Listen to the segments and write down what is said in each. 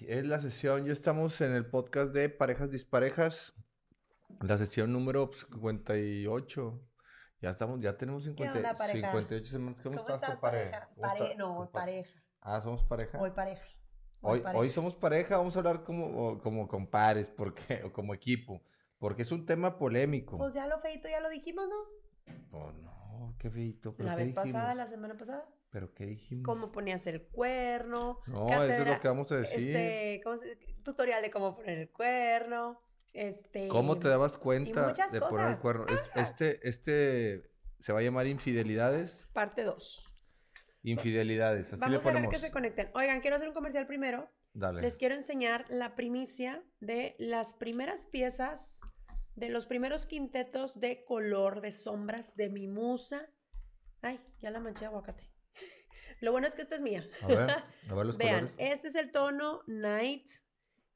es la sesión, ya estamos en el podcast de Parejas Disparejas, la sesión número 58. Pues, ya estamos, ya tenemos 58 semanas. ¿Cómo, ¿Cómo estás, pareja? ¿Cómo Pare... no, pareja. Ah, somos pareja. Hoy pareja. Hoy, hoy, somos pareja, vamos a hablar como, como compares, porque, o como equipo, porque es un tema polémico. Pues ya lo feito, ya lo dijimos, ¿no? Oh, no, qué feito. ¿La vez pasada, la semana pasada? ¿Pero qué dijimos? Cómo ponías el cuerno. No, eso es lo que vamos a decir. Este, tutorial de cómo poner el cuerno. Este, ¿Cómo te dabas cuenta de poner el cuerno? Ah. Este, este se va a llamar Infidelidades. Parte 2. Infidelidades, así le ponemos. a ver que se conecten. Oigan, quiero hacer un comercial primero. Dale. Les quiero enseñar la primicia de las primeras piezas, de los primeros quintetos de color, de sombras de mi musa. Ay, ya la manché aguacate. Lo bueno es que esta es mía. Vean, este es el tono Night,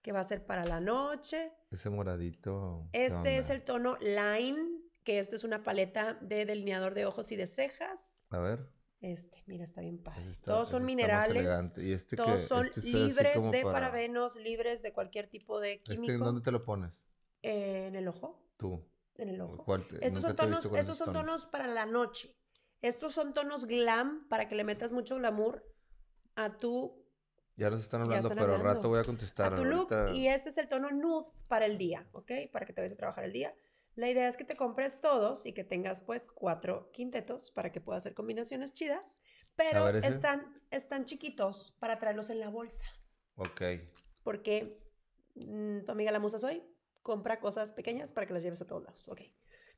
que va a ser para la noche. Ese moradito. Este es el tono Line, que esta es una paleta de delineador de ojos y de cejas. A ver. Este, mira, está bien padre. todos son minerales. ¿Y este todos son este libres de parabenos, libres de cualquier tipo de ¿Este químico. en dónde te lo pones? en el ojo. Tú. En el ojo. Te, son, tonos, estos son tonos para la noche. Estos son tonos glam para que le metas mucho glamour a tu. Ya nos están hablando, pero al rato voy a contestar. A tu look. Y este es el tono nude para el día, ¿ok? Para que te vayas a trabajar el día. La idea es que te compres todos y que tengas pues cuatro quintetos para que puedas hacer combinaciones chidas, pero están, están chiquitos para traerlos en la bolsa. Ok. Porque mm, tu amiga la musa soy compra cosas pequeñas para que las lleves a todos lados, ok.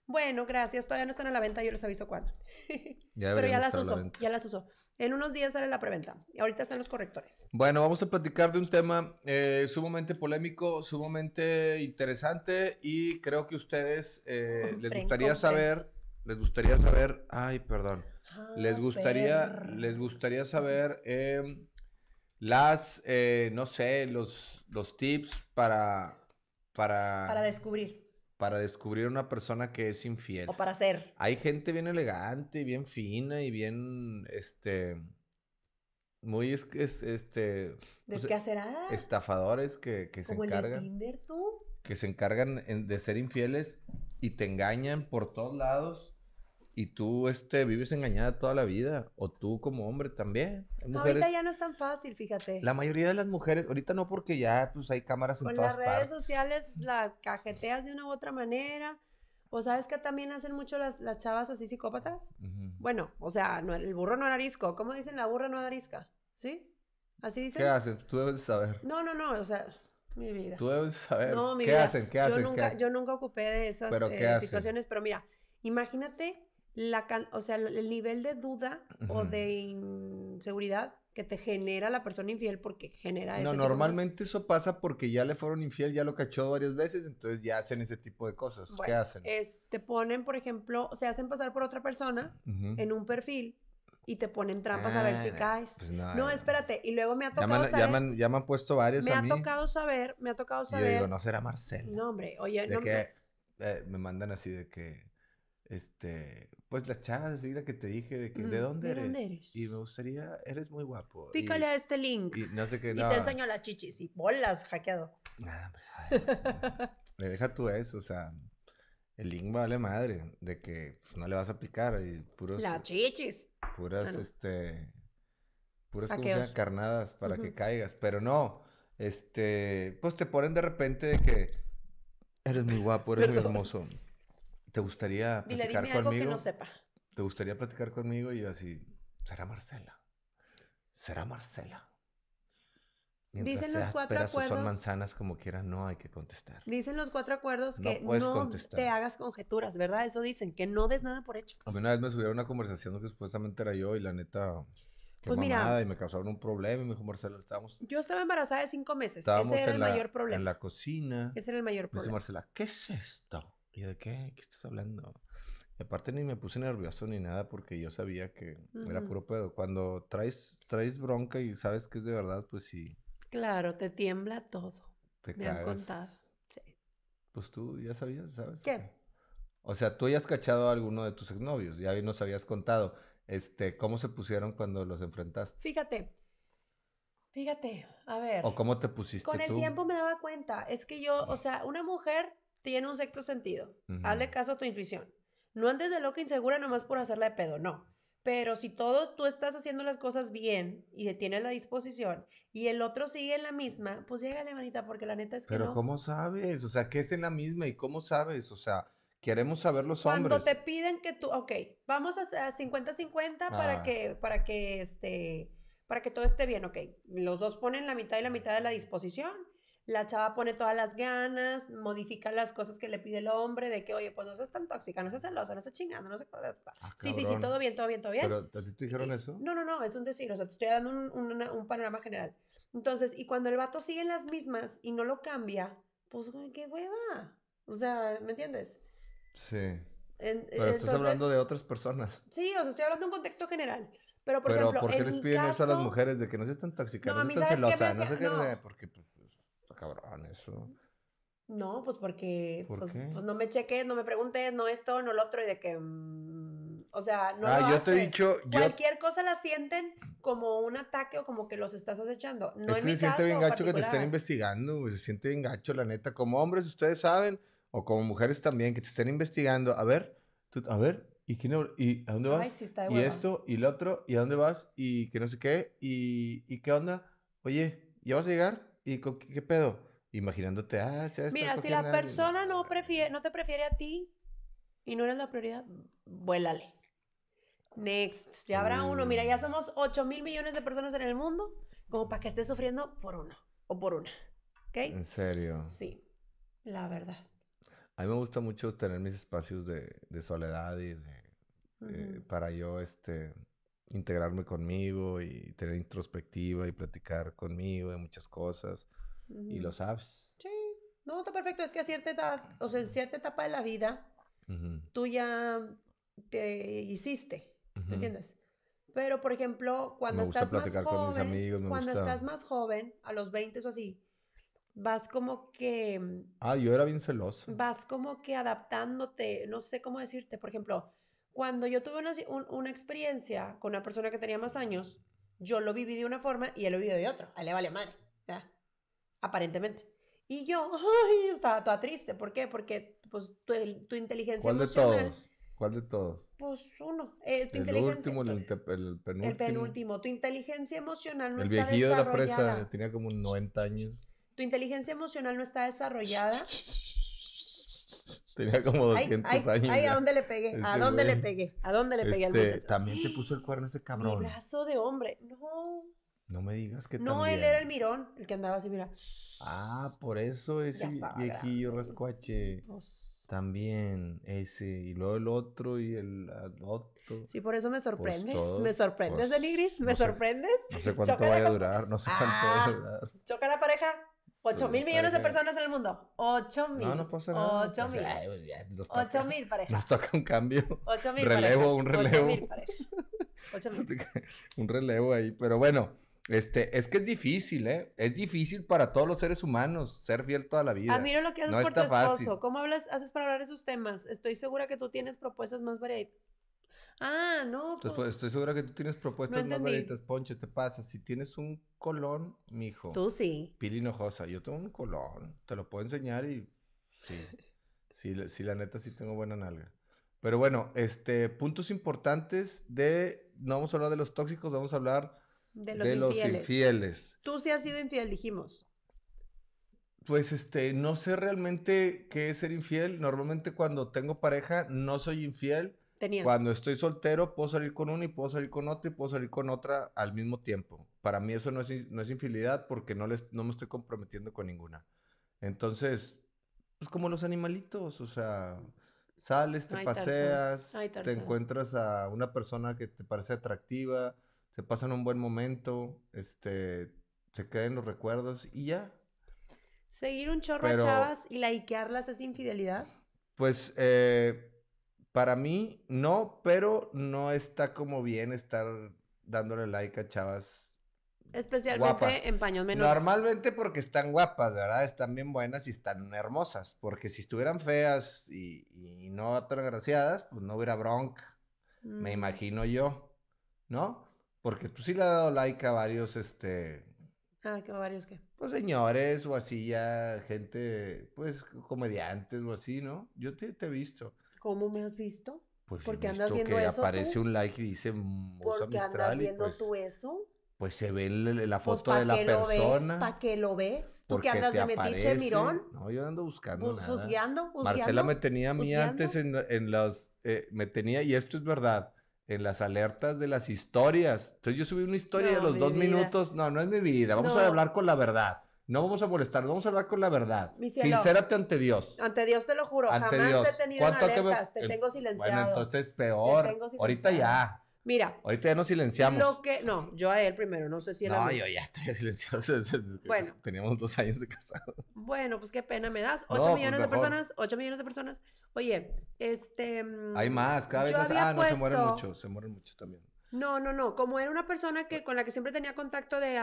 Bueno, gracias, todavía no están a la venta, yo les aviso cuándo. Pero ya las uso, ya las uso. En unos días sale la preventa. Ahorita están los correctores. Bueno, vamos a platicar de un tema eh, sumamente polémico, sumamente interesante y creo que ustedes eh, les gustaría saber, les gustaría saber, ay, perdón, les ah, gustaría, les gustaría saber em, las, eh, no sé, los, los tips para, para, para descubrir para descubrir una persona que es infiel. O para ser. Hay gente bien elegante y bien fina y bien, este, muy, es, este... Pues, estafadores que, se encargan. Como el de Tinder, tú. Que se encargan de ser infieles y te engañan por todos lados y tú este, vives engañada toda la vida, o tú como hombre también. Mujeres, ahorita ya no es tan fácil, fíjate. La mayoría de las mujeres, ahorita no porque ya pues hay cámaras en todas partes. en las redes sociales la cajeteas de una u otra manera. O sabes que también hacen mucho las, chavas así psicópatas. Bueno, o sea, no, el burro no arisco. ¿Cómo dicen la burra no arisca? ¿Sí? ¿Así dicen? ¿Qué hacen? Tú debes saber. No, no, no, o sea, mi vida. Tú debes saber. No, ¿Qué hacen? ¿Qué hacen? Yo nunca, yo nunca ocupé de esas eh, situaciones, pero mira, imagínate o sea, el nivel de duda o de inseguridad que te genera la persona infiel porque genera No, normalmente eso pasa porque ya le fueron infiel, ya lo cachó varias veces, entonces ya hacen ese tipo de cosas. Bueno, ¿Qué hacen? Es, te ponen, por ejemplo, se hacen pasar por otra persona en un perfil y te ponen trampas a ver si ah, caes. Pues no, espérate, y luego me ha tocado saber... ya me han puesto varias me a mí. Me ha tocado saber, me ha tocado saber... Y yo digo, no será Marcela. No, hombre, oye... De no, que, eh, me mandan así de que, este pues la chava así la que te dije de que ¿de, dónde, eres? Y me gustaría, eres muy guapo. Pícale a este link. Y no sé qué. Y te enseño las chichis y bolas hackeado. Nah, pues, le deja tú eso, o sea, el link vale madre de que pues, no le vas a picar y puros las chichis. Puras este puras cosas carnadas para que caigas, pero no, este, pues te ponen de repente de que eres muy guapo, eres muy hermoso. ¿te gustaría platicar conmigo? algo que no sepa. ¿Te gustaría platicar conmigo? Y así, ¿será Marcela? ¿Será Marcela? Dicen los cuatro acuerdos. son manzanas como quieran, no hay que contestar. Dicen los cuatro acuerdos que no, te hagas conjeturas, ¿verdad? Eso dicen, que no des nada por hecho. A mí una vez me subieron una conversación que supuestamente era yo y la neta. pues mamada, mira, y me causaron un problema y me dijo Marcela, estábamos. Yo estaba embarazada de cinco meses. Ese era el mayor problema. En la cocina. Ese era el mayor problema. Me dice Marcela, ¿qué es esto? Y de qué, ¿qué estás hablando? Y aparte ni me puse nervioso ni nada porque yo sabía que era puro pedo. Cuando traes, traes bronca y sabes que es de verdad, pues sí. Claro, te tiembla todo. Te me han contado. Sí. Pues tú ya sabías, ¿sabes? ¿Qué? O sea, tú ya has cachado a alguno de tus exnovios, ya nos habías contado. Este, ¿cómo se pusieron cuando los enfrentaste? Fíjate, fíjate, a ver. ¿O cómo te pusiste Con el tiempo me daba cuenta, es que yo, o sea, una mujer tiene un sexto sentido. Hazle caso a tu intuición. No antes de loca insegura nomás por hacerla de pedo, no. Pero si todos tú estás haciendo las cosas bien y tienes la disposición y el otro sigue en la misma, pues llégale, manita, porque la neta es que. Pero ¿cómo sabes? O sea, ¿qué es en la misma y cómo sabes? O sea, queremos saber los hombres. Cuando te piden que tú. Ok, vamos a 50-50 para ah. que, para que este. Para que todo esté bien, ok. Los dos ponen la mitad y la mitad de la disposición la chava pone todas las ganas, modifica las cosas que le pide el hombre, de que, oye, pues no seas tan tóxica, no seas celosa, no seas chingando, no sé seas... Ah, sí, sí, sí, todo bien, todo bien, todo bien. ¿Pero a ti te dijeron eh, eso? No, no, no, es un decir, o sea, te estoy dando un, panorama general. Entonces, y cuando el vato sigue en las mismas y no lo cambia, pues, qué hueva. O sea, ¿me entiendes? Sí. Pero estás hablando de otras personas. Sí, o sea, estoy hablando de un contexto general. Pero, por ejemplo, ¿por qué les piden eso a las mujeres de que no seas tan tóxica, no, no seas tan celosa? No sé qué, porque... Pues, cabrón eso. No, pues porque pues, pues, no me cheques, no me preguntes, no esto, no lo otro, y de que. Mm, o sea, no. Ah, yo te he dicho. Cualquier cosa la sienten como un ataque o como que los estás acechando. No es en se siente bien gacho que te estén investigando, Se siente bien gacho, la neta. Como hombres, ustedes saben, o como mujeres también, que te estén investigando. A ver, tú, a ver, ¿y quién, y a dónde vas? y esto, y lo otro, ¿y a dónde vas? Y que no sé qué, y, y qué onda. Oye, ¿ya vas a llegar? ¿Y qué, pedo? Imaginándote, ah, ya Mira, si la persona no, prefiere, no te prefiere a ti y no eres la prioridad, vuélale. Next, ya habrá uno. Mira, ya mm. somos 8 mil millones de personas en el mundo, como para que estés sufriendo por uno o por una. ¿Ok? ¿En serio? Sí, la verdad. A mí me gusta mucho tener mis espacios de, soledad y de, eh, para yo, este, integrarme conmigo y tener introspectiva y platicar conmigo de muchas cosas. Y lo sabes. Sí, no, está perfecto. Es que a cierta edad, o sea, en cierta etapa de la vida, tú ya te hiciste, ¿me entiendes? Pero, por ejemplo, cuando estás más joven, amigos, cuando estás más joven, a los 20 o así, vas como que... Mm, ah, yo era bien celoso. Vas como que adaptándote, no sé cómo decirte, por ejemplo cuando yo tuve una, una experiencia con una persona que tenía más años, yo lo viví de una forma y él lo vivió de otra. A él le vale madre, ¿verdad? aparentemente. Y yo, ay, estaba toda triste. ¿Por qué? Porque pues tu, tu inteligencia ¿Cuál De todos? ¿Cuál de todos? Pues uno. Eh, el último, el, penúltimo. El penúltimo. Tu inteligencia emocional no está desarrollada. El viejillo de la presa tenía como 90 años. Tu inteligencia emocional no está desarrollada Tenía como 200 años. Ay, ¿a dónde le pegué? ¿A dónde le pegué? ¿A dónde le pegué este, También te puso el cuerno ese cabrón. Mi brazo de hombre. No. No me digas que No, él era el mirón, el que andaba así, mira. Ah, por eso ese viejillo rascoache. Pues también ese, y luego el otro y el, otro. Sí, por eso me pues sorprendes. me sorprendes, pues, Denigris, me sorprendes. no sé cuánto vaya a durar, no sé cuánto va a ah, durar. Choca la pareja. 8 mil pues, millones de personas en el mundo. 8 mil. No, no ser nada. 8 pues, mil. 8 pues, mil pareja. Nos toca un cambio. 8 mil Relevo, un relevo. 8 mil pareja. 8 mil. un relevo ahí. Pero bueno, este, es que es difícil, ¿eh? Es difícil para todos los seres humanos ser fiel toda la vida. Ah, mira lo que haces por tu esposo. Fácil. ¿Cómo hablas, haces para hablar de esos temas? Estoy segura que tú tienes propuestas más variadas. Ah, no, pues, pues, estoy segura que tú tienes propuestas más bonitas. Poncho, te pasa. Si tienes un colón, mijo. Tú sí. Pili yo tengo un colón. Te lo puedo enseñar y... Sí. sí, la neta sí tengo buena nalga. Pero bueno, este... Puntos importantes de... No vamos a hablar de los tóxicos, vamos a hablar... De los, infieles. los infieles. Tú sí has sido infiel, dijimos. Pues este, no sé realmente qué es ser infiel. Normalmente cuando tengo pareja no soy infiel Tenías. Cuando estoy soltero, puedo salir con una y puedo salir con otro y puedo salir con otra al mismo tiempo. Para mí eso no es, no es infidelidad porque no, les, no me estoy comprometiendo con ninguna. Entonces, pues como los animalitos, o sea, sales, te paseas, te encuentras a una persona que te parece atractiva, se pasan un buen momento, este, se quedan los recuerdos y ya. Seguir un chorro de a chavas y laiquearlas es infidelidad. Pues eh, para mí, no, pero no está como bien estar dándole like a chavas. Especialmente en paños menores. Normalmente porque están guapas, ¿verdad? Están bien buenas y están hermosas. Porque si estuvieran feas y, no tan agraciadas, pues no hubiera bronca. Me mm. imagino yo, ¿no? Porque tú sí le has dado like a varios, este... Ah, que varios qué? Pues señores o así ya, gente, pues comediantes o así, ¿no? Yo te he visto. ¿Cómo me has visto? Pues porque andas viendo que aparece un like y dice mm, ¿Por qué Andas viendo pues, tú eso? Pues se ve la pues, foto de la persona. ¿Para qué lo ves? ¿Tú que andas de metiche, mirón? No, yo ando buscando Bus, nada. Busqueando, Marcela me tenía a mí antes en, en las... Eh, me tenía, y esto es verdad, en las alertas de las historias. Entonces yo subí una historia de los dos minutos. No, no es mi vida. Vamos a hablar con la verdad. No vamos a molestar, vamos a hablar con la verdad. Sincérate ante Dios. Ante Dios te lo juro, jamás te he tenido en te, tengo silenciado. Bueno, entonces peor. Ahorita ya. Mira. Ahorita ya nos silenciamos. que, no, yo a él primero, no sé si él No, yo ya estoy silenciado bueno. Teníamos dos años de casado Bueno, pues qué pena me das. Ocho pues millones de personas, ocho millones de personas. Oye, este... Mm, Hay más, cada vez más. Ah, no, se mueren muchos, se mueren muchos también. No, no, no. Como era una persona que con la que siempre tenía contacto de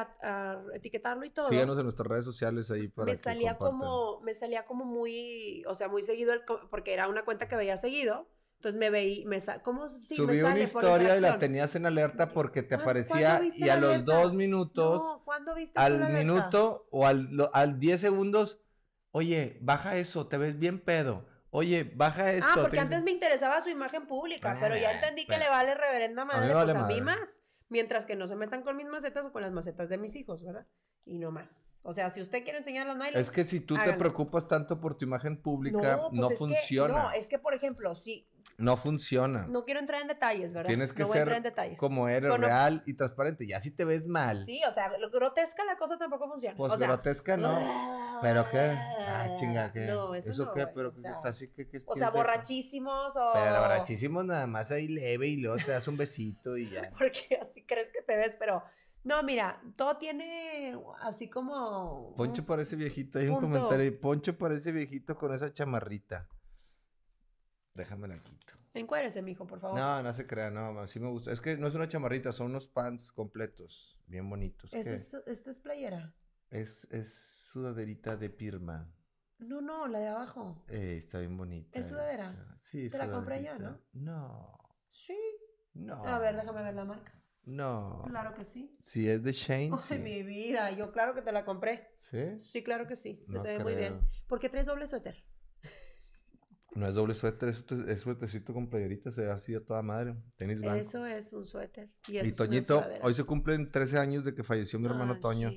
etiquetarlo y todo. Síganos en nuestras redes sociales ahí para me salía como Me salía como muy, o sea, muy seguido, porque era una cuenta que veía seguido. Entonces me veí, me sa ¿cómo? Sí, Subí una historia y la tenías en alerta porque te aparecía y a los dos minutos, ¿cuándo viste al minuto o al, al diez segundos, oye, baja eso, te ves bien pedo. Oye, baja ah, esto. Ah, porque antes me interesaba su imagen pública, ah, pero ya entendí que le vale reverenda madre, a mí, pues, más. Mientras que no se metan con mis macetas o con las macetas de mis hijos, ¿verdad? Y no más. O sea, si usted quiere enseñar los nylons. Es que si tú te preocupas tanto por tu imagen pública, no, pues funciona. no, es que, por ejemplo, si no funciona. No quiero entrar en detalles, ¿verdad? Tienes que ser en detalles. como eres, real y transparente. Ya si te ves mal. Sí, o sea, grotesca la cosa tampoco funciona. Pues grotesca no. ¿Pero qué? Ah, chinga, ¿qué? No, eso, qué? Pero, o sea, o sea borrachísimos o... Pero borrachísimos nada más ahí leve y luego te das un besito y ya. Porque así crees que te ves, pero... No, mira, todo tiene así como... Poncho ese viejito. Hay un comentario. Poncho parece viejito con esa chamarrita. Déjame la quito. Encuérdese, mijo, por favor. No, no se crea, no, sí me gusta. Es que no es una chamarrita, son unos pants completos, bien bonitos. ¿Es, esta es playera? Es, sudaderita de Pirma. No, no, la de abajo. Eh, está bien bonita. ¿Es sudadera? Sí, Sí, ¿Te la compré yo, no? No. Sí. No. A ver, déjame ver la marca. No. Claro que sí. Sí, es de Shane. Ay, mi vida, yo claro que te la compré. ¿Sí? Sí, claro que sí. te ve muy bien. ¿Por qué traes doble suéter? No es doble suéter, es, suétercito con playerita, se ha sido toda madre. Tenis blanco. Eso es un suéter. Y, y Toñito, hoy se cumplen 13 años de que falleció mi hermano ah, Toño.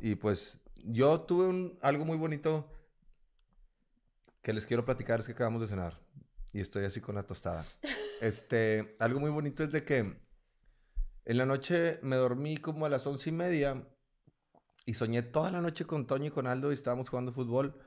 Y pues yo tuve un, algo muy bonito que les quiero platicar, es que acabamos de cenar. Y estoy así con la tostada. este, algo muy bonito es de que en la noche me dormí como a las once y media y soñé toda la noche con Toño y con Aldo y estábamos jugando fútbol.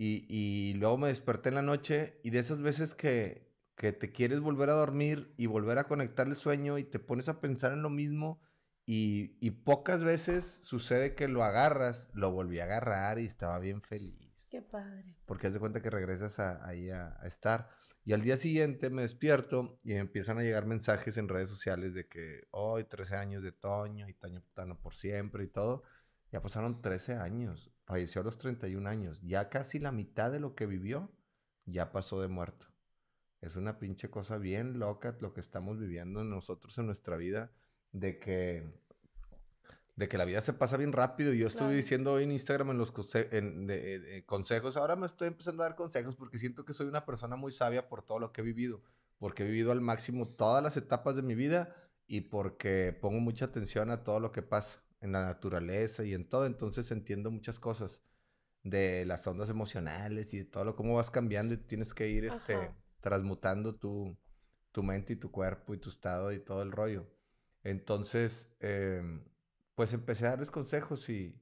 Y, luego me desperté en la noche y de esas veces que, que te quieres volver a dormir y volver a conectar el sueño y te pones a pensar en lo mismo y, y pocas veces sucede que lo agarras, lo volví a agarrar y estaba bien feliz. Qué padre. Porque haz de cuenta que regresas a, ahí a, estar. Y al día siguiente me despierto y empiezan a llegar mensajes en redes sociales de que hoy 13 años de Toño y Toño Putano por siempre y todo. Ya pasaron 13 años falleció a los 31 años. Ya casi la mitad de lo que vivió ya pasó de muerto. Es una pinche cosa bien loca lo que estamos viviendo nosotros en nuestra vida, de que, de que la vida se pasa bien rápido. y Yo estuve diciendo hoy en Instagram en los consejos, ahora me estoy empezando a dar consejos porque siento que soy una persona muy sabia por todo lo que he vivido, porque he vivido al máximo todas las etapas de mi vida y porque pongo mucha atención a todo lo que pasa en la naturaleza y en todo, entonces entiendo muchas cosas de las ondas emocionales y de todo lo cómo vas cambiando y tienes que ir este transmutando tu, tu mente y tu cuerpo y tu estado y todo el rollo. Entonces, em, pues empecé a darles consejos y,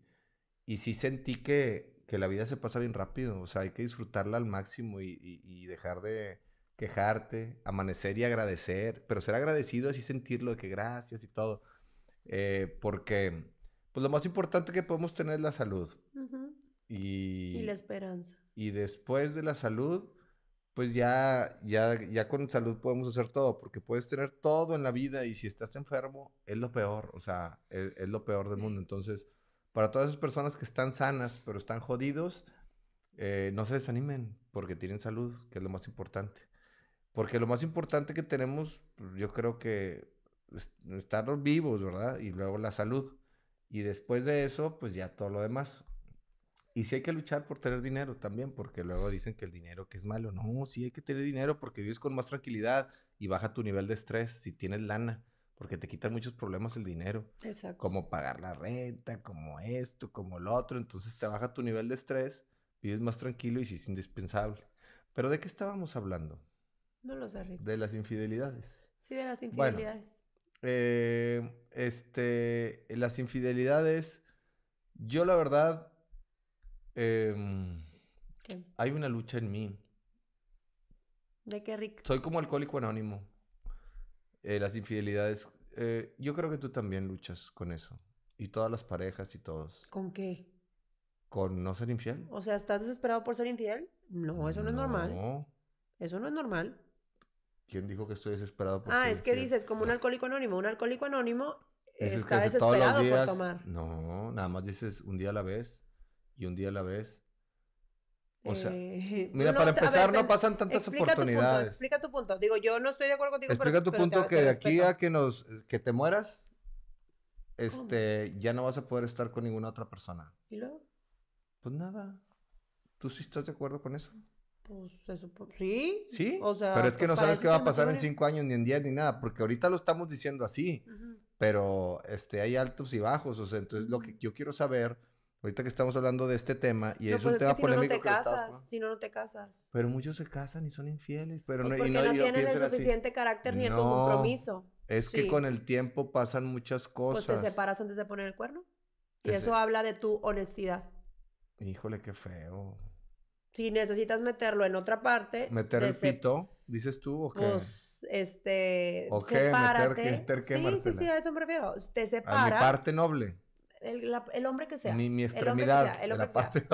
y sí sentí que, que, la vida se pasa bien rápido, o sea, hay que disfrutarla al máximo y, y, dejar de quejarte, amanecer y agradecer, pero ser agradecido así sentirlo de que gracias y todo. Eh, porque pues lo más importante que podemos tener es la salud. y, la esperanza. Y después de la salud, pues ya, ya, ya con salud podemos hacer todo, porque puedes tener todo en la vida y si estás enfermo, es lo peor, o sea, e, es, lo peor del mundo. Entonces, para todas esas personas que están sanas, pero están jodidos, eh, no se desanimen, porque tienen salud, que es lo más importante. Porque lo más importante que tenemos, yo creo que estar vivos, ¿verdad? Y luego la salud. Y después de eso, pues ya todo lo demás. Y sí hay que luchar por tener dinero también, porque luego dicen que el dinero que es malo. No, sí hay que tener dinero porque vives con más tranquilidad y baja tu nivel de estrés si tienes lana, porque te quitan muchos problemas el dinero. Exacto. Como pagar la renta, como esto, como lo otro. Entonces te baja tu nivel de estrés, vives más tranquilo y sí es indispensable. Pero ¿de qué estábamos hablando? No lo sé, De las infidelidades. Sí, de las infidelidades. Eh, este, las infidelidades, yo la verdad, em, hay una lucha en mí. ¿De qué rico? Soy como alcohólico anónimo. Eh, las infidelidades, eh, yo creo que tú también luchas con eso. Y todas las parejas y todos. ¿Con qué? Con no ser infiel. O sea, ¿estás desesperado por ser infiel? No, eso no, no es normal. Eso no es normal. ¿Quién dijo que estoy desesperado por Ah, es que dices, como un alcohólico anónimo. Un alcohólico anónimo está desesperado por tomar. No, nada más dices un día a la vez y un día a la vez. O sea, eh, mira, para empezar, no pasan tantas explica oportunidades. Tu punto, explica tu punto. Digo, yo no estoy de acuerdo contigo. Explica tu punto que de aquí a que nos, que te mueras, este, ya no vas a poder estar con ninguna otra persona. ¿Y luego? Pues nada. ¿Tú sí estás de acuerdo con eso? Pues eso, sí. Sí, pero es que pues, no sabes qué va a pasar en cinco años, ni en diez, ni nada, porque ahorita lo estamos diciendo así, pero este, hay altos y bajos, o sea, entonces lo que yo quiero saber, ahorita que estamos hablando de este tema, y eso te va un es tema si No, te casas, si no, no te casas. Pero muchos se casan y son infieles, pero pues no, no, tienen el suficiente carácter ni el compromiso. Es que con el tiempo pasan muchas cosas. Pues te separas antes de poner el cuerno. Y eso habla de tu honestidad. Híjole, qué feo si necesitas meterlo en otra parte. Meter el pito, dices tú, o qué? Pues, este. ¿O qué? Sepárate. Meter, qué, sí, sí, sí, a eso me refiero. Te separas. A mi parte noble. El, hombre que sea. Mi, extremidad. El que Parte...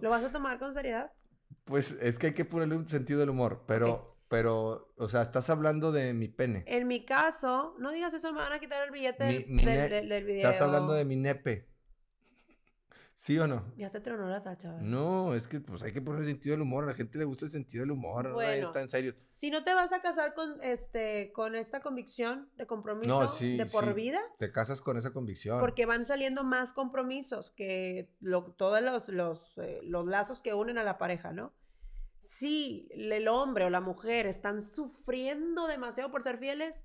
¿Lo vas a tomar con seriedad? Pues es que hay que ponerle un sentido del humor, pero. Pero, o sea, estás hablando de mi pene. En mi caso, no digas eso, me van a quitar el billete del, del, del, video. Estás hablando de mi nepe. ¿Sí o no? Ya te tronó la tacha. No, es que pues hay que poner el sentido del humor. A la gente le gusta el sentido del humor. está en serio. Si no te vas a casar con este, con esta convicción de compromiso de por vida. Te casas con esa convicción. Porque van saliendo más compromisos que todos los, eh, los lazos que unen a la pareja, ¿no? Si el hombre o la mujer están sufriendo demasiado por ser fieles,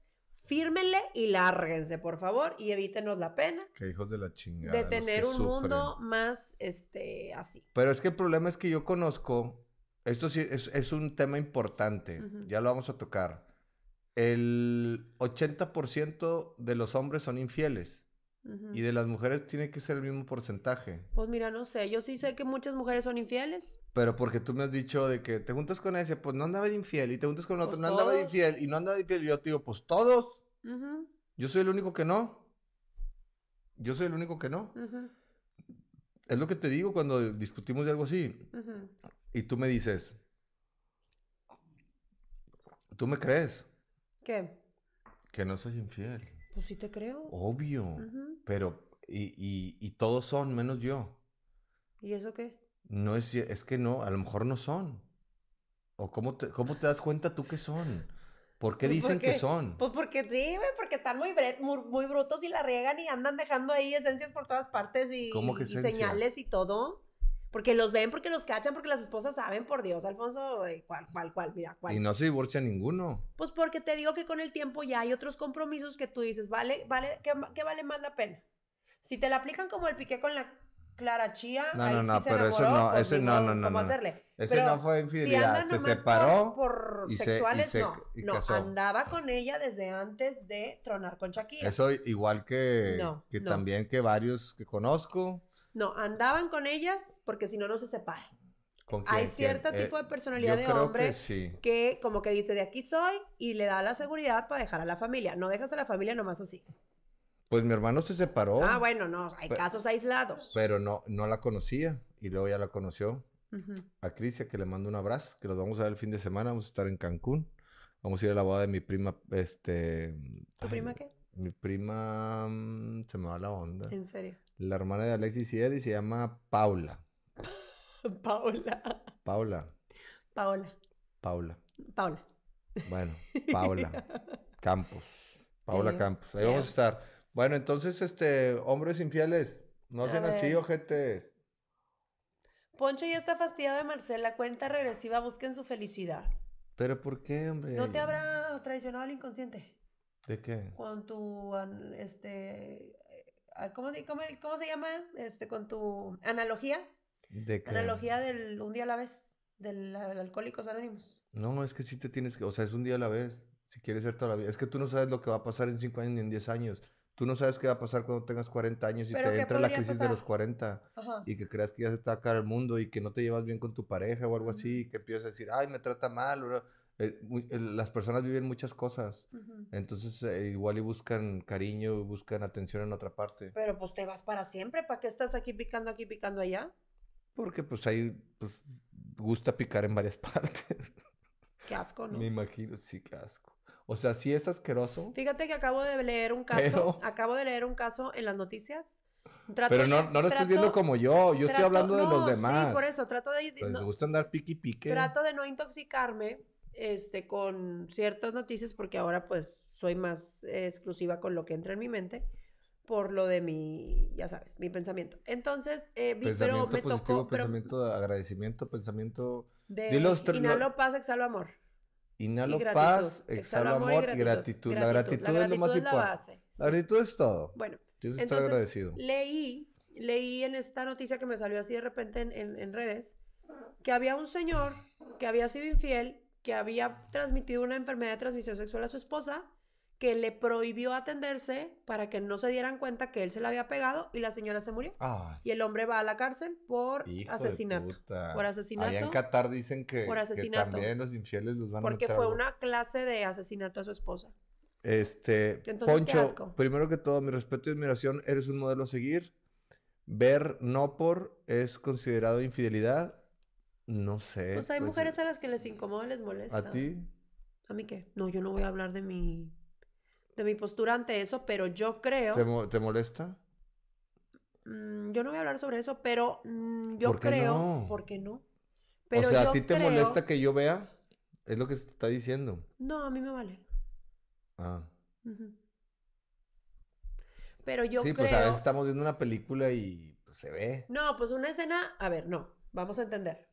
fírmenle y lárguense, por favor, y evítenos la pena. Que hijos de la chingada. De tener un mundo más este, así. Pero es que el problema es que yo conozco, esto sí es, un tema importante, ya lo vamos a tocar. El 80% de los hombres son infieles. Y de las mujeres tiene que ser el mismo porcentaje. Pues mira, no sé, yo sí sé que muchas mujeres son infieles. Pero porque tú me has dicho de que te juntas con ese, pues no andaba de infiel, y te juntas con otro, pues no andaba de infiel, y no andaba de infiel, y yo te digo, pues todos. Yo soy el único que no. Yo soy el único que no. Es lo que te digo cuando discutimos de algo así. Y tú me dices, tú me crees. ¿Qué? Que no soy infiel. Pues sí te creo. Obvio. Pero, y, todos son, menos yo. ¿Y eso qué? No es, es que no, a lo mejor no son. ¿O cómo te, cómo te das cuenta tú que son? ¿Por qué pues, dicen que son? Pues porque sí, güey, porque están muy, muy, brutos y la riegan y andan dejando ahí esencias por todas partes y, señales y todo. Porque los ven, porque los cachan, porque las esposas saben, por Dios, Alfonso, cuál, cuál, cuál, mira, cuál. Y no se divorcia ninguno. Pues porque te digo que con el tiempo ya hay otros compromisos que tú dices, vale, vale, que vale más la pena. Si te la aplican como el piqué con la Clara Chía. No, no, no, se pero eso no, ese no, no, no. no, Ese no fue infidelidad, se separó. Por, y sexuales, se, se, no. no, andaba con ella desde antes de tronar con Shakira. Eso igual que, que también que varios que conozco. No, andaban con ellas porque si no, no se separan. Quién, Hay cierto tipo de eh, personalidad de hombre que, sí. que, como que dice de aquí soy y le da la seguridad para dejar a la familia. No dejas a la familia nomás así. Pues mi hermano se separó. Ah, bueno, no, hay casos aislados. Pero no, no la conocía y luego ya la conoció. A Crisia, que le mando un abrazo, que los vamos a ver el fin de semana, vamos a estar en Cancún. Vamos a ir a la boda de mi prima, este... ¿Tu prima qué? Mi prima... Mm, se me va la onda. ¿En serio? La hermana de Alexis y Eddie se llama Paula. Paula. Paula. Paula. Paula. Paula. Bueno, Paula. Campos. Paula Campos. Ahí vamos a estar. Bueno, entonces, este, hombres infieles, no sean así, ojete. Poncho ya está fastidiado de Marcela. Cuenta regresiva, busquen su felicidad. ¿Pero por qué, hombre? ¿No te habrá traicionado el inconsciente? ¿De qué? Con tu, este, eh, ¿cómo se, llama? Este, con tu analogía. ¿De qué? Analogía del un día a la vez, del, Alcohólicos Anónimos. No, es que sí te tienes que, o sea, es un día a la vez. Si quieres ser toda la vida. Es que tú no sabes lo que va a pasar en cinco años ni en diez años. Tú no sabes qué va a pasar cuando tengas 40 años y te entra la crisis de los 40 y que creas que ya se está cara el mundo y que no te llevas bien con tu pareja o algo así y que empiezas a decir, ay, me trata mal. Eh, las personas viven muchas cosas. Entonces, eh, igual y buscan cariño, buscan atención en otra parte. Pero pues te vas para siempre. ¿Para qué estás aquí picando aquí, picando allá? Porque pues ahí pues, gusta picar en varias partes. Qué asco, ¿no? Me imagino, sí, qué asco. O sea, sí es asqueroso. Fíjate que acabo de leer un caso, acabo de leer un caso en las noticias. pero no, no lo estoy viendo como yo, yo estoy hablando de los demás. por eso, trato de... Les no, gusta andar piqui pique. Trato de no intoxicarme este, con ciertas noticias porque ahora pues soy más exclusiva con lo que entra en mi mente por lo de mi, ya sabes, mi pensamiento. Entonces, eh, pensamiento pero me tocó... Pensamiento de agradecimiento, pensamiento... De, no lo paz, exhalo, amor. Inhalo paz, exhalo amor, y gratitud. La, gratitud. es lo más importante. La, gratitud es todo. Bueno, Leí, leí en esta noticia que me salió así de repente en, en redes, que había un señor que había sido infiel, que había transmitido una enfermedad de transmisión sexual a su esposa que le prohibió atenderse para que no se dieran cuenta que él se la había pegado y la señora se murió. Y el hombre va a la cárcel por asesinato. Por asesinato. Allá en Qatar dicen que, también los infieles los van a a Porque fue una clase de asesinato a su esposa. Este, Poncho, primero que todo, mi respeto y admiración, eres un modelo a seguir. Ver no por es considerado infidelidad. No sé. Pues hay pues, mujeres eh, a las que les incomoda, les molesta. ¿A ti? ¿A mí qué? No, yo no voy a hablar de mi de mi postura ante eso, pero yo creo... ¿Te, molesta? Mm, yo no voy a hablar sobre eso, pero mm, yo creo... No? ¿Por qué no? o sea, ¿a ti te molesta que yo vea? Es lo que se está diciendo. No, a mí me vale. Ah. Pero yo creo... Sí, pues a veces estamos viendo una película y pues, se ve. No, pues una escena... A ver, no. Vamos a entender.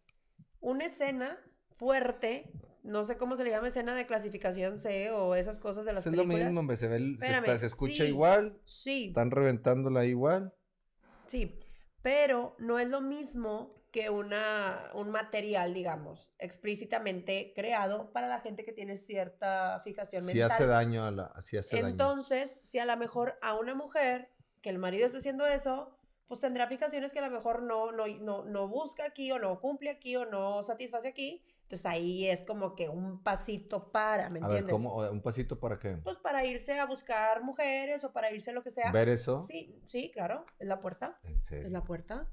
Una escena fuerte no sé cómo se le llama escena de clasificación C o esas cosas de las películas. Es lo mismo, hombre, se, ve, se, escucha igual. Sí. Están reventándola igual. Sí, pero no es lo mismo que una, un material, digamos, explícitamente creado para la gente que tiene cierta fijación mental. si hace daño a la... Si hace Entonces, si a lo mejor a una mujer que el marido está haciendo eso, pues tendrá fijaciones que a lo mejor no, no, no, no busca aquí o no cumple aquí o no satisface aquí, entonces ahí es como que un pasito para, ¿me a entiendes? Ver, ¿Un pasito para qué? Pues para irse a buscar mujeres o para irse a lo que sea. ¿Ver eso? Sí, sí, claro, es la puerta. ¿En serio? Es la puerta.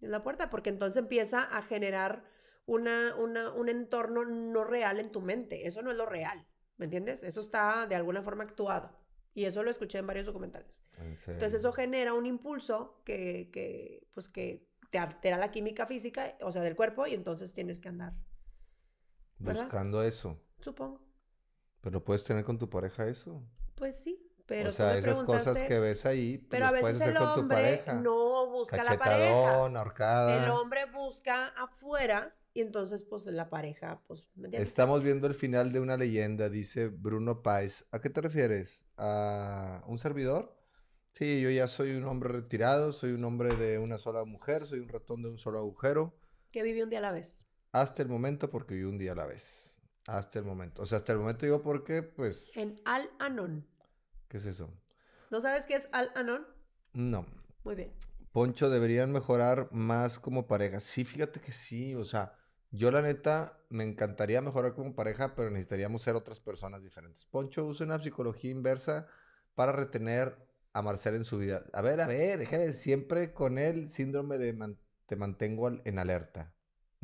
Es la puerta, porque entonces empieza a generar una, una, un entorno no real en tu mente. Eso no es lo real, ¿me entiendes? Eso está de alguna forma actuado. Y eso lo escuché en varios documentales. Entonces eso genera un impulso que, que, pues que te altera la química física, o sea, del cuerpo, y entonces tienes que andar buscando eso. Supongo. Pero puedes tener con tu pareja eso. Pues sí, pero o sea, esas cosas que ves ahí, pero a veces el hombre no busca la pareja. Ahorcada. El hombre busca afuera y entonces pues la pareja, pues, Estamos viendo el final de una leyenda, dice Bruno Páez. ¿A qué te refieres? ¿A un servidor? Sí, yo ya soy un hombre retirado, soy un hombre de una sola mujer, soy un ratón de un solo agujero. Que vive un día a la vez. Hasta el momento porque vi un día a la vez. Hasta el momento. O sea, hasta el momento digo porque, pues... En Al Anon. ¿Qué es eso? ¿No sabes qué es Al Anon? No. Muy bien. Poncho, deberían mejorar más como pareja. Sí, fíjate que sí. O sea, yo la neta me encantaría mejorar como pareja, pero necesitaríamos ser otras personas diferentes. Poncho usa una psicología inversa para retener a Marcel en su vida. A ver, a ver, déjame, siempre con el síndrome de te mantengo en alerta.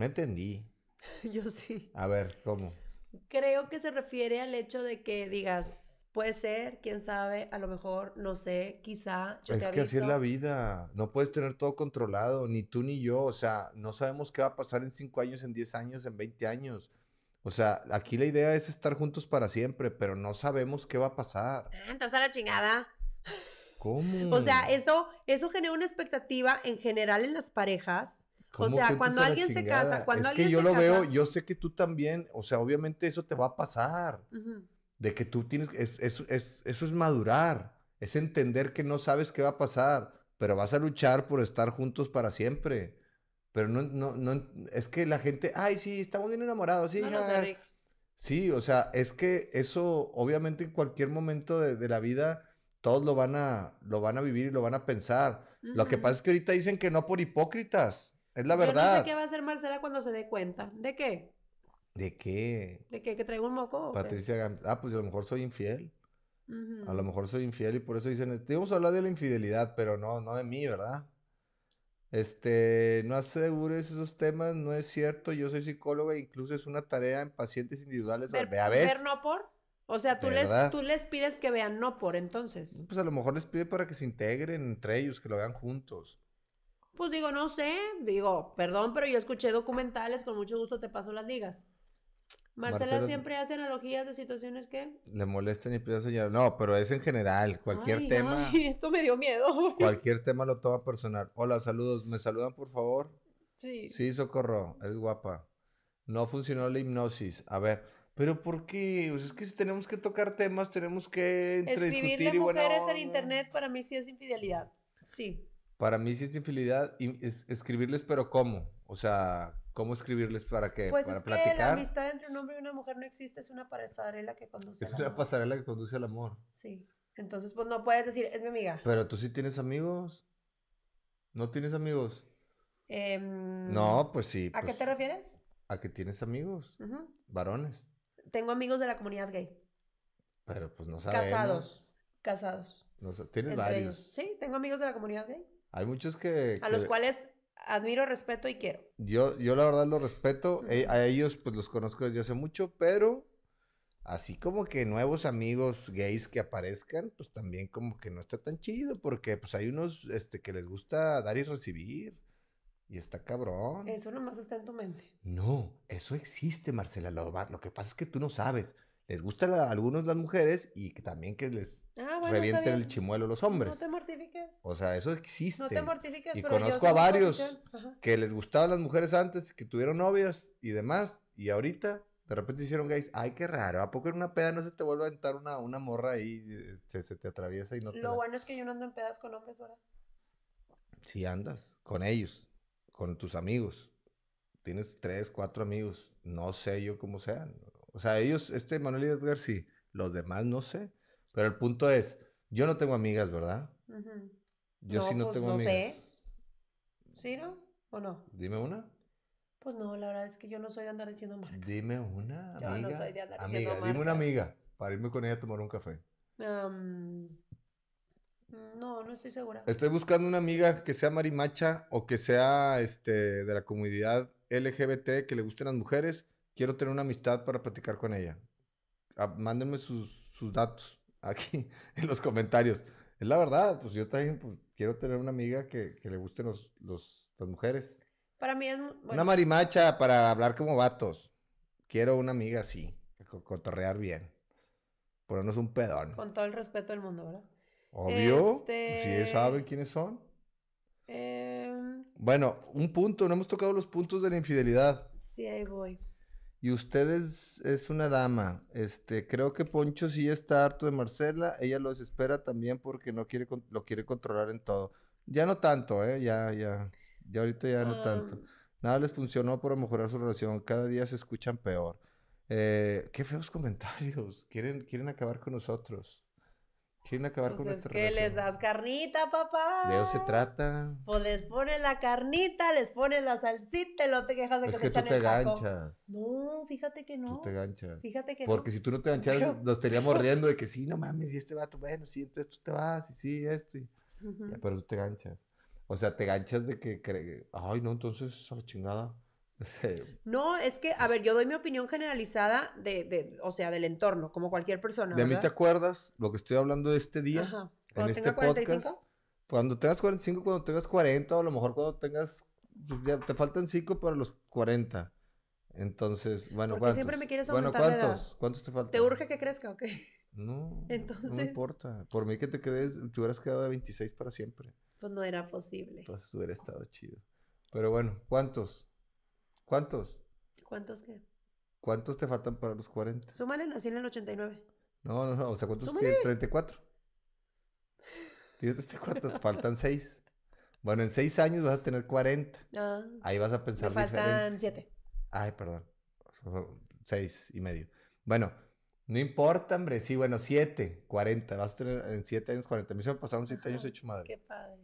No entendí. Yo sí. A ver, ¿cómo? Creo que se refiere al hecho de que digas, puede ser, quién sabe, a lo mejor, no sé, quizá. es que así es la vida. No puedes tener todo controlado, ni tú ni yo. O sea, no sabemos qué va a pasar en 5 años, en 10 años, en 20 años. O sea, aquí la idea es estar juntos para siempre, pero no sabemos qué va a pasar. Ah, entonces a la chingada. ¿Cómo? O sea, eso, eso genera una expectativa en general en las parejas o sea, cuando alguien se casa, cuando es que yo lo veo, yo sé que tú también, o sea, obviamente eso te va a pasar. De que tú tienes, es, es, eso es madurar, es entender que no sabes qué va a pasar, pero vas a luchar por estar juntos para siempre. Pero no, no, no, es que la gente, ay, sí, estamos bien enamorados, sí, Sí, o sea, es que eso, obviamente, en cualquier momento de, la vida, todos lo van a, lo van a vivir y lo van a pensar. Lo que pasa es que ahorita dicen que no por hipócritas. Es la verdad. Yo no sé qué va a hacer Marcela cuando se dé cuenta. ¿De qué? ¿De qué? ¿De qué? ¿Que traigo un moco? Patricia Ah, pues a lo mejor soy infiel. A lo mejor soy infiel y por eso dicen, vamos a hablar de la infidelidad, pero no, no de mí, ¿verdad? Este, no asegures esos temas, no es cierto, yo soy psicóloga, e incluso es una tarea en pacientes individuales. Ver, a Ver no por? O sea, tú les, tú les pides que vean no por, entonces. Pues a lo mejor les pide para que se integren entre ellos, que lo vean juntos. Pues digo, no sé, digo, perdón, pero yo escuché documentales, con mucho gusto te paso las ligas. Marcela, siempre hace analogías de situaciones que... Le molestan y empieza a No, pero es en general, cualquier tema... Ay, esto me dio miedo. cualquier tema lo toma personal. Hola, saludos, ¿me saludan por favor? Sí. Sí, socorro, eres guapa. No funcionó la hipnosis. A ver, pero ¿por qué? Pues es que si tenemos que tocar temas, tenemos que... Escribirle a mujeres bueno, en internet para mí sí es infidelidad. Sí. Para mí sí es infidelidad y escribirles, pero ¿cómo? O sea, ¿cómo escribirles para que pues para es platicar? Que la amistad entre un hombre y una mujer no existe, es una pasarela que conduce al amor. Es una pasarela que conduce al amor. Sí. Entonces, pues no puedes decir, es mi amiga. Pero tú sí tienes amigos. ¿No tienes amigos? Em, no, pues sí. ¿A qué pues te refieres? A que tienes amigos. Varones. Tengo amigos de la comunidad gay. Pero pues no sabemos. Casados. Casados. tienes varios. Sí, tengo amigos de la comunidad gay. Hay muchos que... A los cuales admiro, respeto y quiero. Yo, yo la verdad los respeto. Eh, a ellos pues los conozco desde hace mucho, pero así como que nuevos amigos gays que aparezcan, pues también como que no está tan chido, porque pues hay unos este, que les gusta dar y recibir. Y está cabrón. Eso nomás está en tu mente. No, eso existe, Marcela Lobat. Lo que pasa es que tú no sabes. Les gustan a algunos las mujeres y que también que les ah, revienten el chimuelo los hombres. No te o sea, eso existe. No te mortifiques. Y conozco a varios que les gustaban las mujeres antes, que tuvieron novias y demás, y ahorita de repente hicieron gays. Ay, qué raro. ¿A poco en una peda no se te vuelve a entrar una, una morra ahí, eh, se, te atraviesa y no Lo bueno es que yo no ando en pedas con hombres, ¿verdad? Sí andas, con ellos, con tus amigos. Tienes tres, cuatro amigos. No sé yo cómo sean. O sea, ellos, este Manuel y Edgar sí. Los demás no sé. Pero el punto es, yo no tengo amigas, ¿verdad? Yo sí no pues, tengo amigas. ¿Sí, no? ¿O no? Dime una. Pues no, la verdad es que yo no soy de andar diciendo marcas. Dime una Yo no soy de andar diciendo Dime una amiga para irme con ella a tomar un café. no, no estoy segura. Estoy buscando una amiga que sea marimacha o que sea este, de la comunidad LGBT que le gusten las mujeres. Quiero tener una amistad para platicar con ella. Ah, mándenme sus, sus datos aquí en los comentarios. Es la verdad, pues yo también pues, quiero tener una amiga que, le gusten las mujeres. Para mí es... Una marimacha para hablar como vatos. Quiero una amiga así, cotorrear bien. Ponernos un pedón. Con todo el respeto del mundo, ¿verdad? Obvio. Pues, este... Si saben quiénes son. Em, bueno, un punto. No hemos tocado los puntos de la infidelidad. Sí, ahí voy. Y usted es, una dama. Este, creo que Poncho sí está harto de Marcela. Ella lo desespera también porque no quiere lo quiere controlar en todo. Ya no tanto, ¿eh? Ya, ya. Ya ahorita ya no tanto. Ah. Nada les funcionó para mejorar su relación. Cada día se escuchan peor. Eh, qué feos comentarios. Quieren, quieren acabar con nosotros. Quieren acabar pues que les das carnita, papá. De eso se trata. Pues les pones la carnita, les pones la salsita y no te quejas de que, echan tú te el ganchas. No, fíjate que no. Tú te ganchas. Fíjate que Porque si tú no te ganchas, nos estaríamos riendo de que sí, no mames, y este vato, bueno, sí, entonces tú te vas, y sí, esto. Y... Pero tú te ganchas. O sea, te ganchas de que, ay, no, entonces a la chingada. No, es que, a ver, yo doy mi opinión generalizada de, de o sea, del entorno, como cualquier persona. ¿verdad? De mí te acuerdas lo que estoy hablando este día. Ajá. Cuando en este cuando tengas 45, cuando tengas 40, o a lo mejor cuando tengas. Pues, ya te faltan 5 para los 40. Entonces, bueno, Bueno, ¿cuántos? ¿Cuántos te faltan? ¿Te urge que crezca o qué? No. Entonces. No importa. Por mí que te quedes, te hubieras quedado a 26 para siempre. Pues no era posible. Entonces hubiera estado chido. Pero bueno, ¿cuántos? ¿Cuántos? ¿Cuántos qué? ¿Cuántos te faltan para los 40? Súmale, nací en el 89. No, no, no. O sea, ¿cuántos tienes? 34. Tienes cuántos, faltan 6. Bueno, en 6 años vas a tener 40. Ah, Ahí vas a pensar me faltan diferente. 7. Ay, perdón. 6 y medio. Bueno, no importa, hombre. Sí, bueno, 7, 40. Vas a tener en 7 años 40. A mí se me pasaron 7 años hecho madre. Qué padre.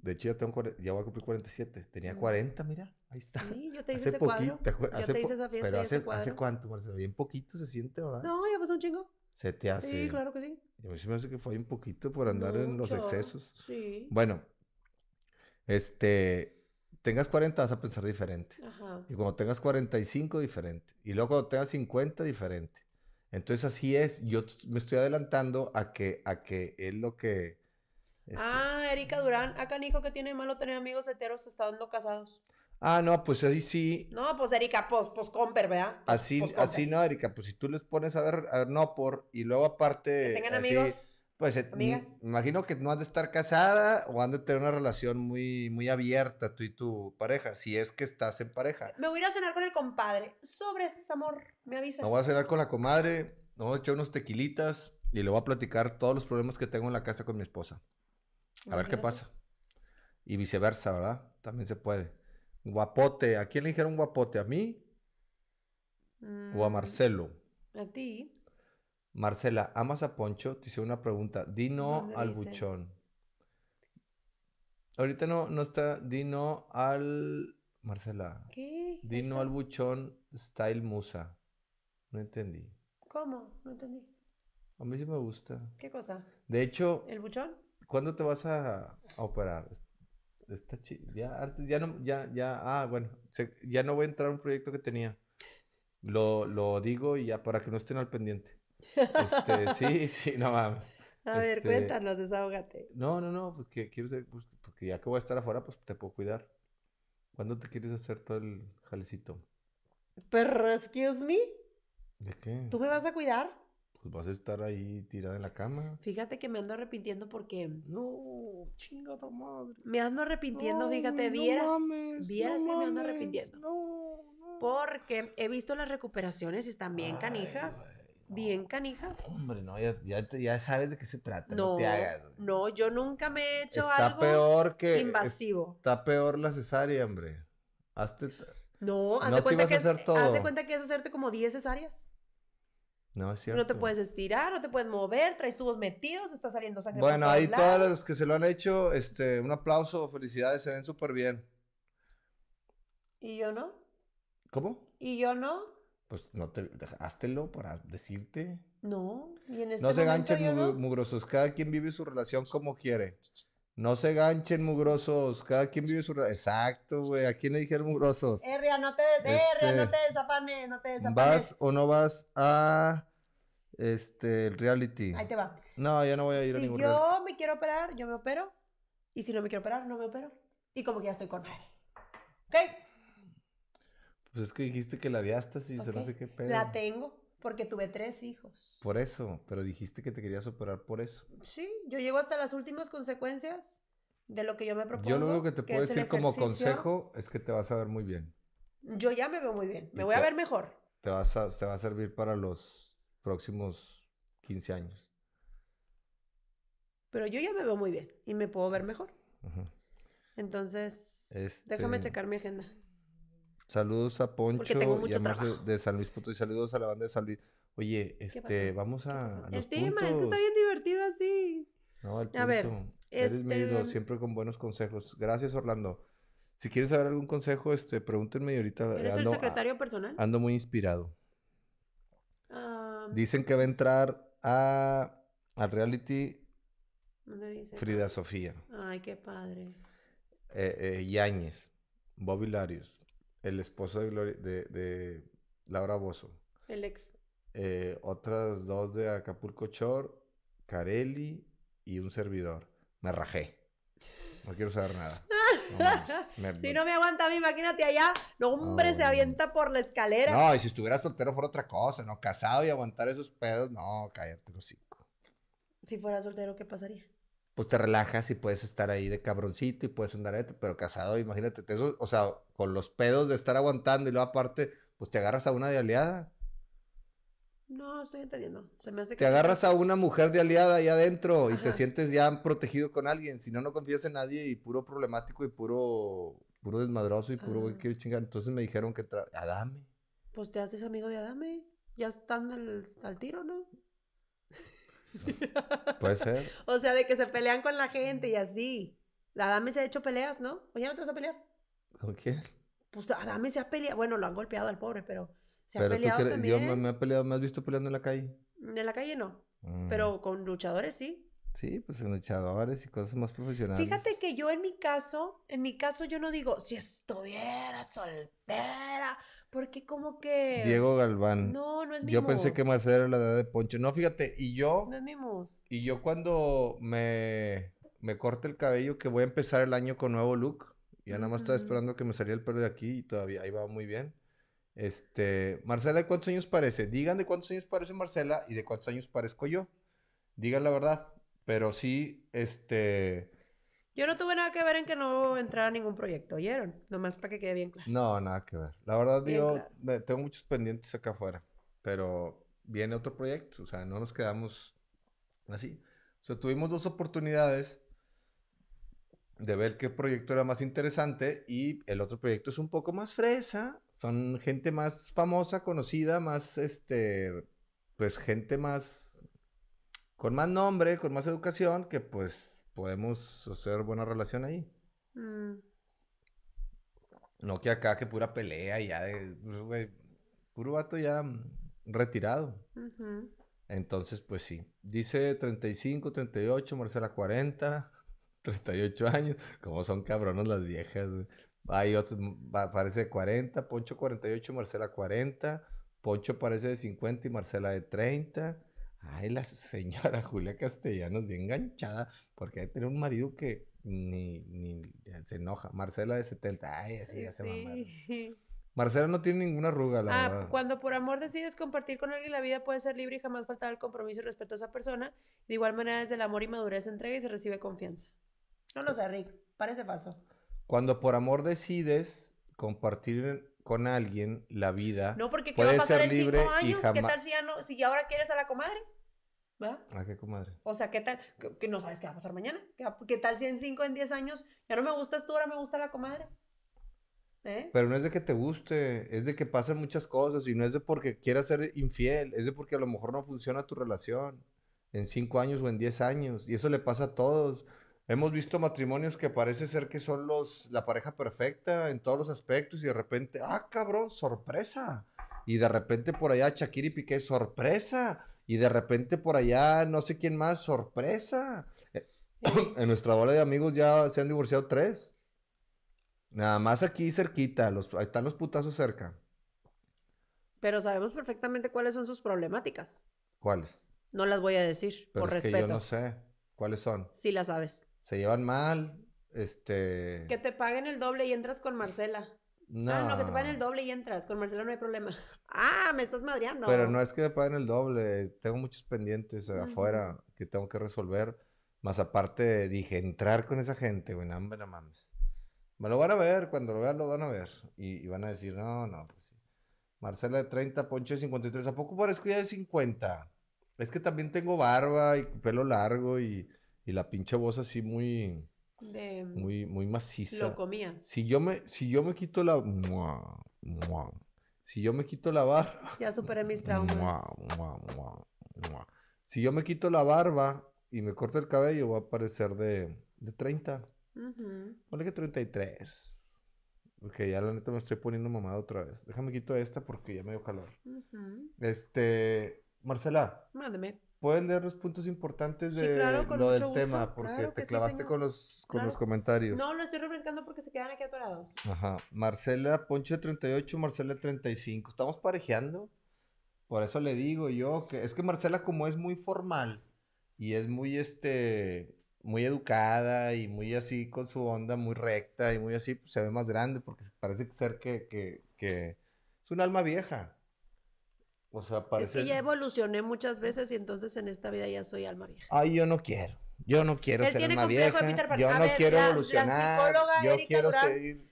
De hecho, ya, tengo, ya voy a cumplir 47. Tenía 40, mm. mira. Ahí está. Sí, yo te hice ese cuadro. Yo te hice esa fiesta hace, ¿Hace cuánto, Marcelo? Bien poquito se siente, ¿verdad? No, ya pasó un chingo. Se te hace. Sí, claro que sí. A mí se me hace que fue un poquito por andar en los excesos. Sí. Bueno, este, tengas 40 vas a pensar diferente. Ajá. Y cuando tengas 45, diferente. Y luego cuando tengas 50, diferente. Entonces así es, yo me estoy adelantando a que, a que es lo que... Este ah, Erika Durán, acá Nico que tiene malo tener amigos heteros estando casados. Ah, no, pues ahí sí. No, pues Erika, pues, pues Comper, ¿verdad? Pues, así, pues, así no, Erika, pues si tú les pones a ver, a ver, no por, y luego aparte. tengan amigos. Pues eh, imagino que no has de estar casada o han de tener una relación muy, muy abierta tú y tu pareja, si es que estás en pareja. Me voy a ir a cenar con el compadre. Sobre ese amor, me avisas. Me voy a cenar con la comadre, me voy a echar unos tequilitas y le voy a platicar todos los problemas que tengo en la casa con mi esposa. A ver qué pasa. Y viceversa, ¿verdad? También se puede. Guapote. ¿A quién le dijeron guapote? ¿A mí? ¿O a mm, Marcelo? A ti. Marcela, ¿amas a Poncho? Te hice una pregunta. Dino al buchón. Ahorita no, no está. Dino al. Marcela. ¿Qué? Dino al buchón Style Musa. No entendí. ¿Cómo? No entendí. A mí sí me gusta. ¿Qué cosa? De hecho. ¿El buchón? ¿Cuándo te vas a, a operar? está chido. Ya, antes, ya no, ya, ya, ah, bueno, ya no voy a entrar a un proyecto que tenía. Lo, digo y ya para que no estén al pendiente. Este, sí, sí, no mames. A ver, este, cuéntanos, desahógate. No, no, no, porque, pues, pues, porque ya que voy a estar afuera, pues te puedo cuidar. ¿Cuándo te quieres hacer todo el jalecito? Pero, excuse me. ¿De qué? ¿Tú me vas a cuidar? pues vas a estar ahí tirada en la cama. Fíjate que me ando arrepintiendo porque. No, chingada madre. Me ando arrepintiendo, fíjate, no que me ando arrepintiendo. No, Porque he visto las recuperaciones y están bien canijas. bien canijas. Hombre, no, ya, ya, sabes de qué se trata. No, te hagas. No, yo nunca me he hecho algo invasivo. Está peor la cesárea, hombre. Hazte. No, hace cuenta, que, hace cuenta que es hacerte como 10 cesáreas. No es cierto. No te puedes estirar, no te puedes mover, traes tubos metidos, está saliendo sangre. Bueno, ahí todas las que se lo han hecho, este, un aplauso, felicidades, se ven súper bien. ¿Y yo no? ¿Cómo? ¿Y yo no? Pues no te, háztelo para decirte. No, y en este No se ganchen mugrosos, cada quien vive su relación como quiere. No se ganchen, mugrosos. Cada quien vive su... Exacto, güey. ¿A quién le dijeron mugrosos? Herria, no te, de este, no te desafanes, no te desafanes. ¿Vas o no vas a este, el reality? Ahí te va. No, yo no voy a ir a ningún Si yo me quiero operar, yo me opero. Y si no me quiero operar, no me opero. Y como que ya estoy con él. ¿Ok? Pues es que dijiste que la diastasis, no sé qué pedo. La tengo. Porque tuve tres hijos. Por eso, pero dijiste que te querías operar por eso. Sí, yo llego hasta las últimas consecuencias de lo que yo me propongo. Yo lo único que te puedo decir como consejo es que te vas a ver muy bien. Yo ya me veo muy bien, me voy a ver mejor. Te vas te va a servir para los próximos 15 años. Pero yo ya me veo muy bien y me puedo ver mejor. Entonces, este, déjame checar mi agenda. Saludos a Poncho y a Marce de San Luis Potosí. Saludos a la banda de San Luis. Oye, este, vamos a. El tema, es que está bien divertido así. No, el punto. A ver, este... siempre con buenos consejos. Gracias, Orlando. Si quieres saber algún consejo, este, pregúntenme ahorita. ¿Eres ah, el ah, secretario personal? Ando muy inspirado. Dicen que va a entrar a, al reality dice? Frida Sofía. Ay, qué padre. Eh, eh Bobby Larios el esposo de, Laura Bozo. El ex. Eh, otras dos de Acapulco Chor, Carelli y un servidor. Me rajé. No quiero saber nada. si no me aguanta a mí, imagínate allá. No, hombre, se avienta por la escalera. No, y si estuviera soltero fuera otra cosa, ¿no? Casado y aguantar esos pedos. No, cállate, los cinco. Si fuera soltero, ¿qué pasaría? pues te relajas y puedes estar ahí de cabroncito y puedes andar, ahí, pero casado, imagínate, eso, o sea, con los pedos de estar aguantando y luego aparte, pues te agarras a una de aliada. No, estoy entendiendo. Te agarras a una mujer de aliada ahí adentro y te sientes ya protegido con alguien. Si no, no confías en nadie y puro problemático y puro, puro desmadroso y puro güey quiero chingar. Entonces me dijeron que Adame. Pues te haces amigo de Adame. Ya están al tiro, ¿no? Puede ser. o sea, de que se pelean con la gente y así. La Adame se ha hecho peleas, ¿no? Oye, no te vas a pelear. ¿Con quién? Pues Adame se ha peleado. Bueno, lo han golpeado al pobre, pero se ha peleado. también. me, me has visto peleando en la calle. En la calle no. Mm. Pero con luchadores sí. Sí, pues en luchadores y cosas más profesionales. Fíjate que yo en mi caso, en mi caso yo no digo, si estuviera soltera, porque como que... Diego Galván. No, no es mi Yo pensé que Marcela era la edad de Poncho. No, fíjate, y yo... No es mi Y yo cuando me, me corte el cabello, que voy a empezar el año con nuevo look, ya nada más estaba esperando que me saliera el pelo de aquí y todavía ahí va muy bien. Este, Marcela, ¿de cuántos años parece? Digan de cuántos años parece Marcela y de cuántos años parezco yo. Digan la verdad. Pero sí, este... Yo no tuve nada que ver en que no entrara ningún proyecto, ¿oyeron? Nomás para que quede bien claro. No, nada que ver. La verdad, digo, tengo muchos pendientes acá afuera, pero viene otro proyecto, o sea, no nos quedamos así. O sea, tuvimos dos oportunidades de ver qué proyecto era más interesante y el otro proyecto es un poco más fresa, son gente más famosa, conocida, más, este, pues gente más con más nombre, con más educación, que pues podemos hacer buena relación ahí. Mm. No que acá, que pura pelea ya de, wey, puro vato ya retirado. Entonces, pues sí. Dice 35, 38, Marcela 40, 38 años. Como son cabronas las viejas, Hay otros, parece de 40, Poncho 48, Marcela 40, Poncho parece de 50 y Marcela de 30. Ay, la señora Julia Castellanos, bien enganchada, porque hay tener un marido que ni, ni, se enoja. Marcela de 70, ay, así ya va a Marcela no tiene ninguna arruga, la ah, Cuando por amor decides compartir con alguien la vida, puede ser libre y jamás faltar el compromiso y respeto a esa persona. De igual manera, desde el amor y madurez se entrega y se recibe confianza. No lo sé, Rick. Parece falso. Cuando por amor decides compartir con alguien la vida no, porque puede ser libre y ¿Qué tal si, ya no, si ahora quieres a la comadre? ¿Va? ¿A qué comadre? O sea, ¿qué tal? Que, no sabes qué va a pasar mañana. ¿Qué, tal si en cinco, en diez años ya no me gustas tú, ahora me gusta la comadre? ¿Eh? Pero no es de que te guste, es de que pasan muchas cosas y no es de porque quieras ser infiel, es de porque a lo mejor no funciona tu relación en cinco años o en diez años y eso le pasa a todos. Hemos visto matrimonios que parece ser que son los, la pareja perfecta en todos los aspectos y de repente, ah, cabrón, sorpresa. Y de repente por allá Shakira y Piqué, sorpresa. Y de repente por allá no sé quién más, sorpresa. Eh, en nuestra bola de amigos ya se han divorciado tres. Nada más aquí cerquita, los, están los putazos cerca. Pero sabemos perfectamente cuáles son sus problemáticas. ¿Cuáles? No las voy a decir, Pero por es Que yo no sé. ¿Cuáles son? Sí las sabes se llevan mal, este... Que te paguen el doble y entras con Marcela. No. Ah, no, que te paguen el doble y entras. Con Marcela no hay problema. Ah, me estás madreando. Pero no es que me paguen el doble. Tengo muchos pendientes afuera que tengo que resolver. Más aparte, dije, entrar con esa gente, güey, no mames. Me lo van a ver, cuando lo vean lo van a ver. Y, van a decir, no, no, pues Marcela de 30, Poncho de 53. ¿A poco parezco ya de 50? Es que también tengo barba y pelo largo y y la pinche voz así muy... muy, muy maciza. Lo comía. Si yo me, si yo me quito la... si yo me quito la barba... Ya superé mis traumas. si yo me quito la barba y me corto el cabello, va a parecer de, de 30. Uh que que 33. Porque ya la neta me estoy poniendo mamada otra vez. Déjame quito esta porque ya me dio calor. Este... Marcela. Mándeme. ¿Pueden leer los puntos importantes de lo del tema? Porque te clavaste con, los, los comentarios. No, lo estoy refrescando porque se quedan aquí atorados. Ajá. Marcela, Poncho 38, Marcela 35. Estamos parejeando. Por eso le digo yo que es que Marcela, como es muy formal y es muy este. Muy educada y muy así con su onda, muy recta y muy así, pues, se ve más grande porque parece ser que, que, que es un alma vieja. O sea, parece... Es ya evolucioné muchas veces y entonces en esta vida ya soy alma vieja. Ay, yo no quiero. Yo no quiero ser alma vieja. Yo no quiero evolucionar. La yo quiero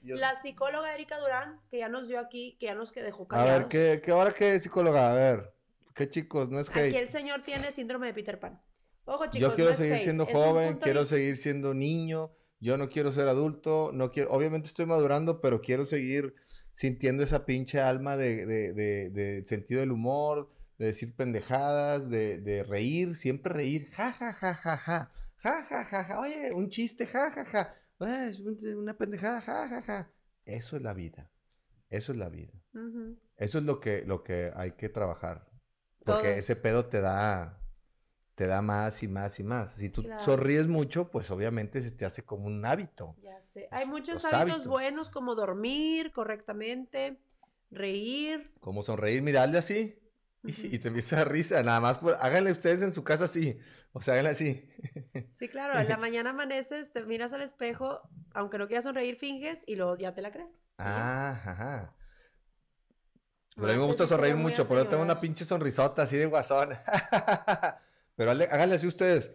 La psicóloga Erika Durán, que ya nos dio aquí, que ya nos dejó callados. A ver, ¿qué, qué, ahora qué psicóloga? A ver, ¿qué chicos? No es que... Aquí el señor tiene síndrome de Peter Pan. Ojo, chicos. Yo quiero seguir siendo joven, quiero seguir siendo niño, yo no quiero ser adulto, no quiero... Obviamente estoy madurando, pero quiero seguir sintiendo esa pinche alma de, sentido del humor, de decir pendejadas, de, reír, siempre reír, ja, ja, ja, ja, ja, ja, ja, ja, oye, un chiste, ja, ja, ja, ah, una pendejada, ja, ja, ja. Eso es la vida, eso es la vida. Eso es lo que, lo que hay que trabajar, porque ese pedo te da te da más y más y más. Si tú sonríes mucho, pues obviamente se te hace como un hábito. Ya sé. Hay muchos hábitos, buenos como dormir correctamente, reír. Como sonreír, mirarle así. Y te empieza a risa, nada más háganle ustedes en su casa así, o sea, háganle así. Sí, claro, en la mañana amaneces, te miras al espejo, aunque no quieras sonreír, finges y luego ya te la crees. Ah, ajá. Pero a mí me gusta sonreír mucho, pero yo tengo una pinche sonrisota así de guasón. Pero háganle así ustedes.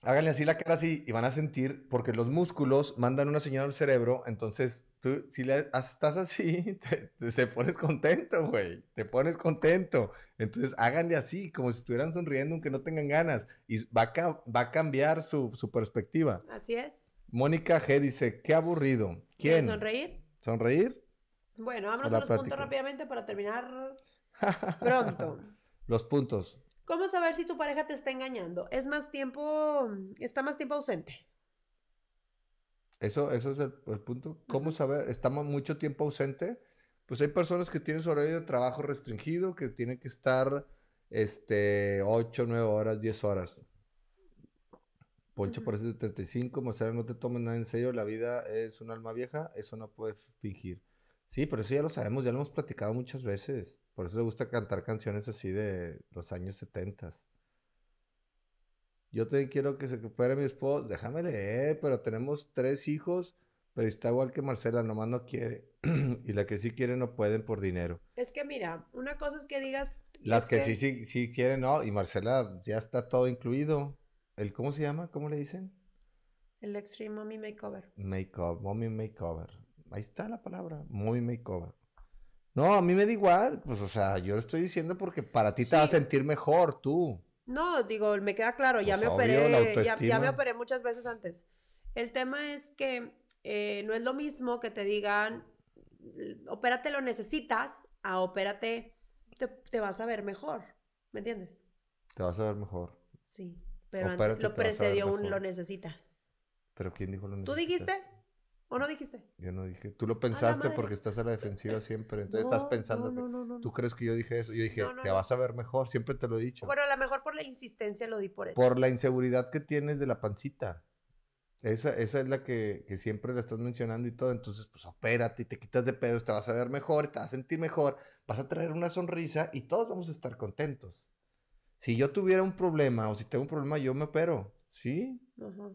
Háganle así la cara así y van a sentir, porque los músculos mandan una señal al cerebro, entonces tú si le, estás así, te, pones contento, güey, te pones contento. Entonces háganle así, como si estuvieran sonriendo aunque no tengan ganas, y va a, va a cambiar su, perspectiva. Así es. Mónica G dice, qué aburrido. ¿Quién? ¿Sonreír? ¿Sonreír? Bueno, pues vámonos a los puntos rápidamente para terminar pronto. los puntos. ¿Cómo saber si tu pareja te está engañando? ¿Es más tiempo, mm, está más tiempo ausente? Eso, eso es el, punto. ¿Cómo saber? ¿Estamos mucho tiempo ausente? Pues hay personas que tienen su horario de trabajo restringido, que tienen que estar este, 8, 9 horas, 10 horas. Poncho uh -huh. parece de 35, no te tomes nada en serio, la vida es un alma vieja, eso no puedes fingir. Sí, pero eso ya lo sabemos, ya lo hemos platicado muchas veces. Por eso le gusta cantar canciones así de los años 70. Yo también quiero que se recupere mi esposo. Déjame leer, pero tenemos tres hijos, pero está igual que Marcela, nomás no quiere. y la que sí quiere no pueden por dinero. Es que mira, una cosa es que digas... Las que, sí, sí, sí quieren, no. Y Marcela ya está todo incluido. ¿El cómo se llama? ¿Cómo le dicen? El Extreme Mommy Makeover. Makeover, Mommy Makeover. Ahí está la palabra, Mommy Makeover. No, a mí me da igual. Pues, o sea, yo lo estoy diciendo porque para ti te vas a sentir mejor tú. No, digo, me queda claro, ya pues me operé, ya, me operé muchas veces antes. El tema es que eh, no es lo mismo que te digan, opérate lo necesitas, a opérate, te, vas a ver mejor, ¿me entiendes? Te vas a ver mejor. Sí, pero antes lo precedió un lo necesitas. ¿Pero quién dijo lo necesitas? ¿Tú dijiste? ¿O no dijiste? Yo no dije. Tú lo pensaste porque estás a la defensiva eh, siempre. Entonces estás pensando. Tú crees que yo dije eso. Yo dije, te vas a ver mejor. Siempre te lo he dicho. Bueno, a lo mejor por la insistencia lo di por eso. Por la inseguridad que tienes de la pancita. Esa, esa es la que, siempre la estás mencionando y todo. Entonces, pues opérate y te quitas de pedos. Te vas a ver mejor, te vas a sentir mejor. Vas a traer una sonrisa y todos vamos a estar contentos. Si yo tuviera un problema o si tengo un problema, yo me opero. ¿Sí? Ajá.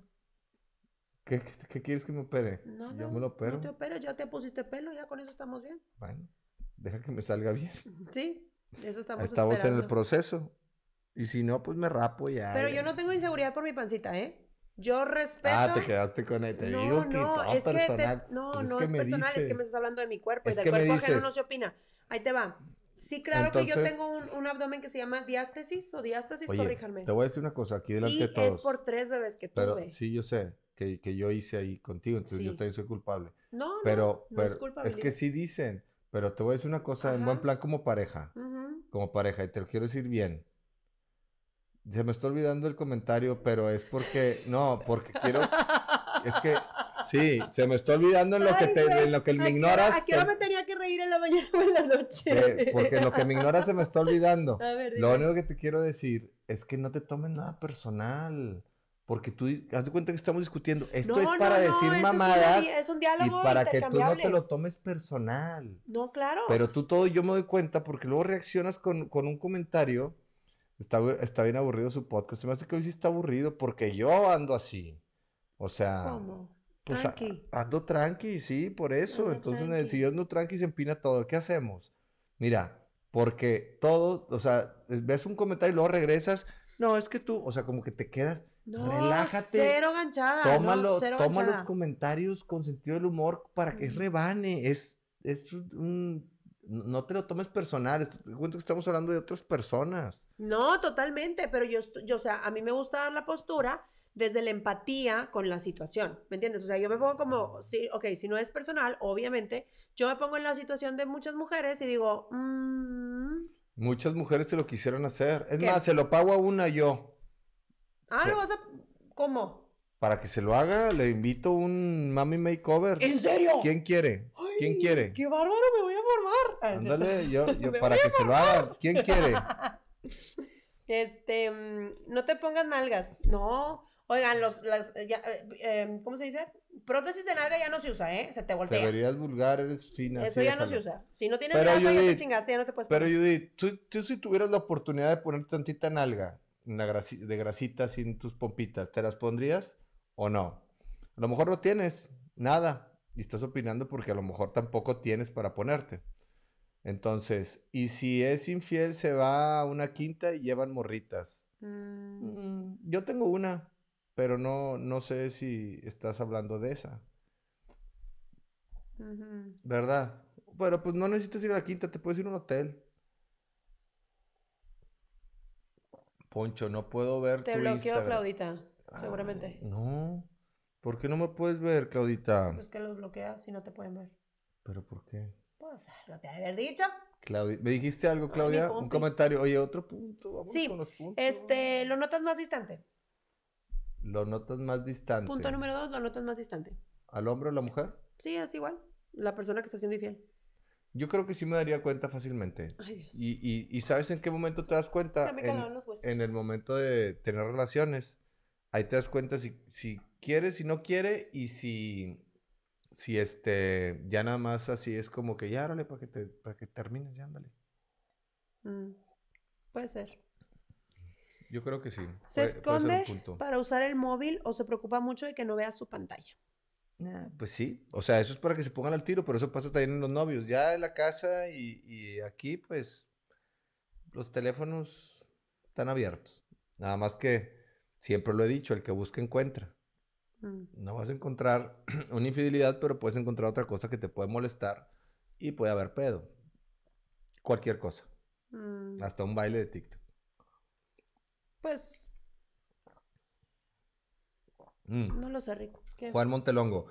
¿Qué, qué, quieres que me opere? No, yo me lo opero. No te operes, ya te pusiste pelo, ya con eso estamos bien. Bueno, deja que me salga bien. Sí, eso estamos Estamos en el proceso. Y si no, pues me rapo ya. Pero yo no tengo inseguridad por mi pancita, ¿eh? Yo respeto. Ah, te quedaste con él. Te digo que no, es personal. no, pues no es, personal, es que me estás hablando de mi cuerpo es y del cuerpo dices, ajeno no se opina. Ahí te va. Sí, claro que yo tengo un, abdomen que se llama diástesis o diástasis, oye, Te voy a decir una cosa aquí delante de todos. Es por tres bebés que pero, tuve. Sí, yo sé que, que yo hice ahí contigo, entonces yo también soy culpable. No, pero, no, es culpable. Es que sí dicen, pero te voy a decir una cosa en buen plan como pareja. Como pareja, y te lo quiero decir bien. Se me está olvidando el comentario, pero es porque, no, porque quiero, es que Sí, se me está olvidando en lo que te, lo que me ignoras. Aquí, que reír en la mañana o en la noche. porque lo que me ignora se me está olvidando. lo único que te quiero decir es que no te tomes nada personal. Porque tú, haz de cuenta que estamos discutiendo. Esto es para decir mamadas. y para que tú no te lo tomes personal. No, claro. Pero tú todo, yo me doy cuenta porque luego reaccionas con, con un comentario. Está, está, bien aburrido su podcast. me hace que hoy sí está aburrido porque yo ando así. O sea, ¿Cómo? pues tranqui. ando tranqui, sí, por eso. Entonces, si yo ando tranqui, se empina todo. ¿Qué hacemos? Mira, porque todo, o sea, ves un comentario y luego regresas. No, es que tú, o sea, como que te quedas. relájate. Cero ganchada. Tómalo, no, toma los comentarios con sentido del humor para que mm. rebane. Es, es No te lo tomes personal, te cuento que estamos hablando de otras personas. No, totalmente, pero yo, yo, o sea, a mí me gusta dar la postura, desde la empatía con la situación, ¿me entiendes? O sea, yo me pongo como, sí, ok, si no es personal, obviamente, yo me pongo en la situación de muchas mujeres y digo, mm". muchas mujeres te lo quisieron hacer. Es más, se lo pago a una yo. Ah, lo vas a... ¿Cómo? Para que se lo haga, le invito un mami makeover. ¿En serio? ¿Quién quiere? ¿Quién quiere? ¡Qué bárbaro! Me voy a formar. Ándale, yo, yo para que se lo haga. ¿Quién quiere? Este, mm, no te pongas nalgas. No, Oigan, los, las, eh, eh, em, ¿cómo se dice? Prótesis de nalga ya no se usa, ¿eh? Se te voltea. Te vulgar, eres fina. Eso ya no se usa. Si no tienes nada, ya te chingaste, ya no te puedes Pero poner. Judith, tú, si tuvieras la oportunidad de poner tantita nalga de grasita sin tus pompitas, ¿te las pondrías o no? A lo mejor no tienes nada y estás opinando porque a lo mejor tampoco tienes para ponerte. Entonces, y si es infiel, se va a una quinta y llevan morritas. Mm. Mm, yo tengo una. Pero no, no sé si estás hablando de esa. ¿Verdad? Bueno, pues no necesitas ir a la quinta, te puedes ir a un hotel. Poncho, no puedo ver. Te bloqueó, Claudita, ah, seguramente. No. ¿Por qué no me puedes ver, Claudita? Pues que los bloqueas y no te pueden ver. ¿Pero por qué? Pues lo te haber dicho. ¿me dijiste algo, Claudia? Un comentario. Oye, otro punto. sí, puntos. Este, lo notas más distante. ¿Lo notas más distante? Punto número dos, lo notas más distante. ¿Al hombre o la mujer? Sí, es igual. La persona que está siendo infiel. Yo creo que sí me daría cuenta fácilmente. Ay, Dios. Y, y, ¿sabes en qué momento te das cuenta? en, el momento de tener relaciones. Ahí te das cuenta si, si quiere, si no quiere y si, si este, ya nada más así es como que ya, órale, para que, te, para que termines, ya, ándale. Mm, puede ser. Yo creo que sí. ¿Se esconde para usar el móvil o se preocupa mucho de que no vea su pantalla? Ah. pues sí, o sea, eso es para que se pongan al tiro, pero eso pasa también en los novios. Ya en la casa y, aquí, pues, los teléfonos están abiertos. Nada más que, siempre lo he dicho, el que busca encuentra. Mm. No vas a encontrar una infidelidad, pero puedes encontrar otra cosa que te puede molestar y puede haber pedo. Cualquier cosa. Mm. Hasta un baile de TikTok. Pues. Mm. No lo sé, Rico. Juan Montelongo.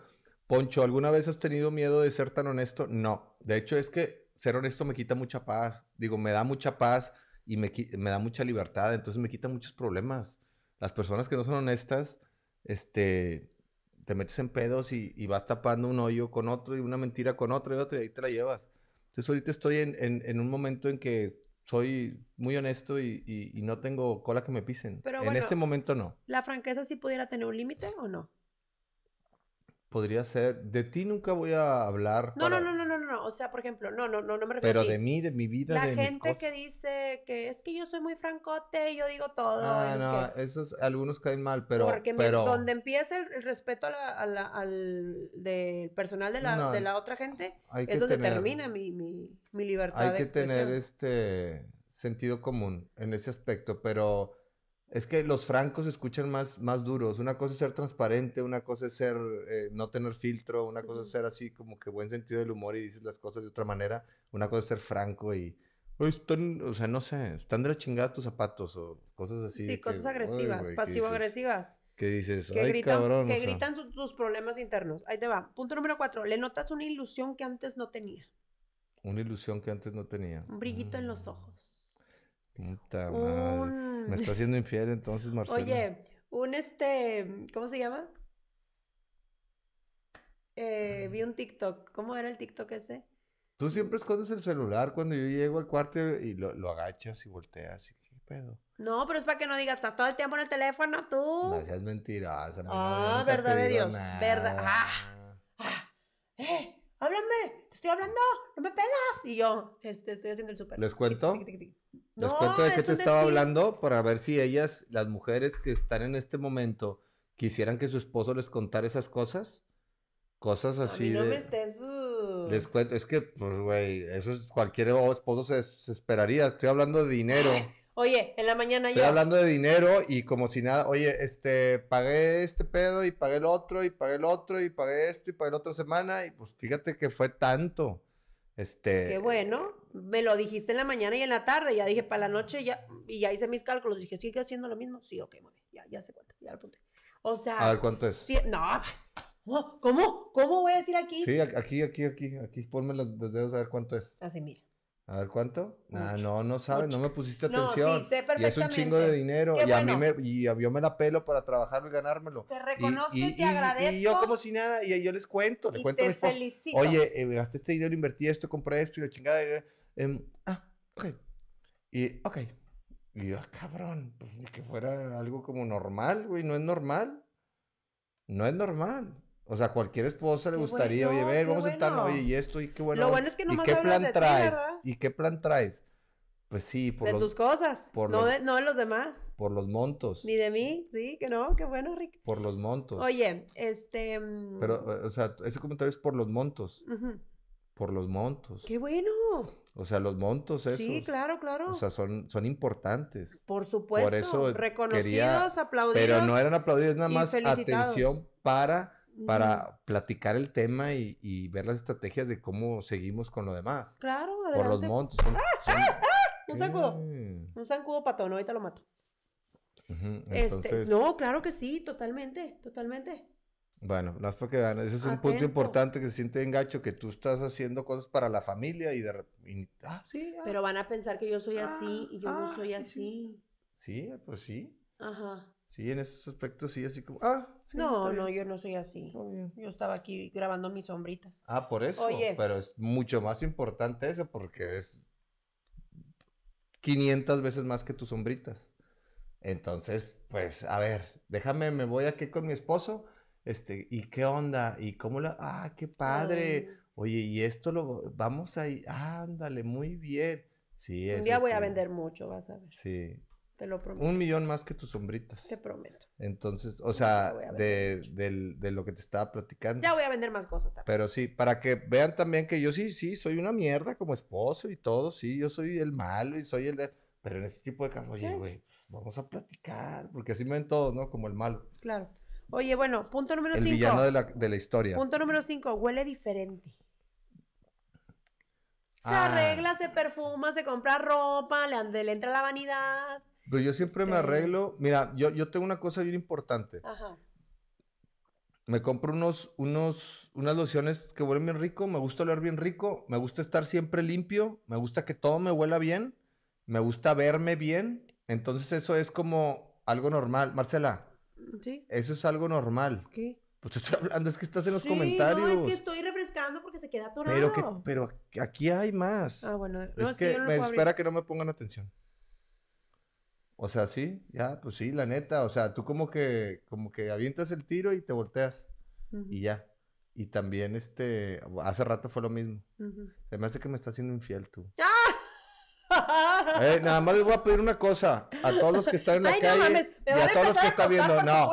Poncho, ¿alguna vez has tenido miedo de ser tan honesto? No. De hecho, es que ser honesto me quita mucha paz. Digo, me da mucha paz y me, da mucha libertad. Entonces me quita muchos problemas. Las personas que no son honestas, este, te metes en pedos y, vas tapando un hoyo con otro y una mentira con otro y otra y ahí te la llevas. Entonces ahorita estoy en un momento en que soy muy honesto y, no tengo cola que me pisen. Pero en este momento no. ¿La franqueza sí pudiera tener un límite o no? Podría ser. De ti nunca voy a hablar. No, no, no, no, o sea, por ejemplo, no, no, no, me refiero Pero de mí, de mi vida, La de gente que dice que es que yo soy muy francote y yo digo todo. Ah, no, esos algunos caen mal, pero... Porque donde empieza el, respeto al personal de la, otra gente, es donde termina mi, mi, mi libertad Hay que tener este sentido común en ese aspecto, pero es que los francos escuchan más, más duros. Una cosa es ser transparente, una cosa es ser eh, no tener filtro, una cosa es ser así como que buen sentido del humor y dices las cosas de otra manera. Una cosa es ser franco y. Están, o sea, no sé, están de la chingada tus zapatos o cosas así. Sí, cosas agresivas, pasivo-agresivas. ¿Qué dices? Que Ay, gritan, cabrón, que gritan tus, problemas internos. Ahí te va. Punto número cuatro. Le notas una ilusión que antes no tenía. Una ilusión que antes no tenía. Un brillito en los mm. ojos. Puta madre. Me está haciendo infiel entonces, Marcelo. Oye, un este. ¿Cómo se llama? Eh, vi un TikTok. ¿Cómo era el TikTok ese? Tú siempre escondes el celular cuando yo llego al cuarto y lo, agachas y volteas. Y, ¿Qué pedo? No, pero es para que no digas, está todo el tiempo en el teléfono tú. No seas mentirosa. Ah, verdad de Dios. Verdad. Ah, ah, ¡Eh! ¡Háblame! ¡Te estoy hablando! ¡No me pelas! Y yo, este, estoy haciendo el súper. ¿Les cuento? Les cuento de qué te estaba hablando para ver si ellas, las mujeres que están en este momento, quisieran que su esposo les contara esas cosas. Cosas así. A no me estés. Uh. Les cuento, es que, pues, güey, eso es, cualquier esposo se esperaría, Estoy hablando de dinero. Oye, en la mañana Estoy hablando de dinero y como si nada, oye, este, pagué este pedo y pagué el otro y pagué el otro y pagué esto y pagué la otra semana y pues fíjate que fue tanto. Este. Qué bueno me lo dijiste en la mañana y en la tarde, ya dije para la noche ya, y ya hice mis cálculos. Dije, ¿sigue haciendo lo mismo? Sí, ok, muy ya, ya sé cuánto, ya lo apunté. O sea. A ver cuánto es. no. Oh, ¿Cómo? ¿Cómo voy a decir aquí? Sí, aquí, aquí, aquí, aquí, ponme los dedos a ver cuánto es. Así, mira. A ver cuánto. Ah, no, no sabes, no me pusiste atención. No, sí, sé perfectamente. Y es un chingo de dinero. y a mí me, y me la pelo para trabajarlo y ganármelo. Te reconozco y, te agradezco. Y yo como si nada, y yo les cuento, les cuento Oye, eh, gasté este dinero, invertí esto, compré esto y la chingada. De, eh, Em, ah, ok. Y, ok. Y yo, ah, cabrón, pues que fuera algo como normal, güey, no es normal. No es normal. O sea, cualquier esposa le gustaría, oye, ver, vamos a sentarnos, oye, y esto, y qué bueno. Lo bueno es que no ¿Y qué plan traes? ¿Y qué plan traes? Pues sí, por de tus cosas, no, de, los demás. Por los montos. Ni de mí, sí, que no, qué bueno, Rick. Por los montos. Oye, este... Mm, Pero, o sea, ese comentario es por los montos. Por los montos. ¡Qué bueno! O sea, los montos esos. Sí, claro, claro. O sea, son, son importantes. Por supuesto. Por eso reconocidos, aplaudidos. Pero no eran aplaudidos, nada más atención para para platicar el tema y, y, ver las estrategias de cómo seguimos con lo demás. Claro, adelante. Por los montos. Son, ¡Ah, ah, ah! un sacudo. Un zancudo patón, ahorita lo mato. Este, entonces... no, claro que sí, totalmente, totalmente. Bueno, no es porque ese es un punto importante que se siente engacho que tú estás haciendo cosas para la familia y de repente ah, sí. Ah. Pero van a pensar que yo soy ah, así y yo no ah, soy así. Sí. pues sí. Ajá. Sí, en esos aspectos sí, así como, ah. Sí, no, no, yo no soy así. Yo estaba aquí grabando mis sombritas. Ah, por eso. Oye. Pero es mucho más importante eso porque es 500 veces más que tus sombritas. Entonces, pues, a ver, déjame, me voy aquí con mi esposo este, ¿y qué onda? ¿Y cómo la, ah, qué padre? Oye, y esto lo, vamos a ir ándale, muy bien. Sí, Un día voy a vender mucho, vas a ver. Sí. Te lo prometo. Un millón más que tus sombritas. Te prometo. Entonces, o sea, de, de, lo que te estaba platicando. Ya voy a vender más cosas también. Pero sí, para que vean también que yo sí, sí, soy una mierda como esposo y todo, sí, yo soy el malo y soy el de... Pero en ese tipo de casos, oye, güey, pues, vamos a platicar, porque así me ven todos, ¿no? Como el malo. Claro. Oye, bueno, punto número 5. El villano de la, historia. Punto número 5, huele diferente. Se ah. arregla, se perfuma, se compra ropa, le, entra la vanidad. Pero pues yo siempre me este arreglo. Mira, yo, yo tengo una cosa bien importante. Ajá. Me compro unos, unos, unas lociones que huelen bien rico, me gusta oler bien rico, me gusta estar siempre limpio, me gusta que todo me huela bien, me gusta verme bien. Entonces eso es como algo normal. Marcela, eso es algo normal. ¿Qué? Pues te estoy hablando, es que estás en los comentarios. No, es que estoy refrescando porque se queda atorado. Pero, que, pero aquí hay más. Ah, bueno. es, que, me espera que no me pongan atención. O sea, sí, ya, pues sí, la neta. O sea, tú como que, como que avientas el tiro y te volteas. Y ya. Y también, este, hace rato fue lo mismo. además Se me hace que me estás haciendo infiel tú. ¡Ah! Eh, nada más les voy a pedir una cosa. A todos los que están en la calle y a, todos los que están viendo. No,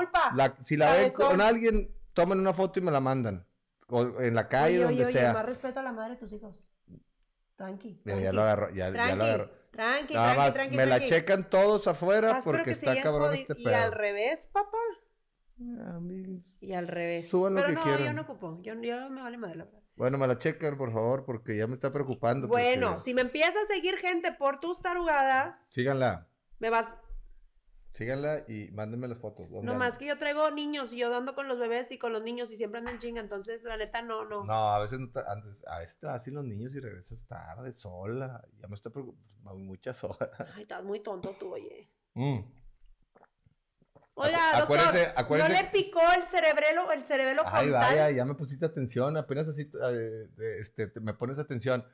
si la ven con alguien, tomen una foto y me la mandan. O en la calle, o donde oye, sea. Oye, más respeto a la madre de tus hijos. Tranqui. Mira, ya lo agarro. tranqui, Tranqui, Nada más, me la checan todos afuera porque está cabrón este pedo. Y al revés, papá. Ah, y al revés. Suban lo pero no, yo no ocupo. Yo, yo me vale madre, la verdad. Bueno, me la checan, por favor, porque ya me está preocupando. Bueno, si me empieza a seguir gente por tus tarugadas. Síganla. Me vas. Síganla y mándenme las fotos. No más que yo traigo niños y yo dando con los bebés y con los niños y siempre andan en chinga, entonces la neta no, no. No, a veces te, antes, a veces te vas sin los niños y regresas tarde, sola. Ya me está preocupando muchas horas. Ay, estás muy tonto tú, oye. Mm. Oiga, ¿No le picó el cerebelo, el cerebelo Ay, vaya, ya me pusiste atención, apenas así eh, este, me pones atención.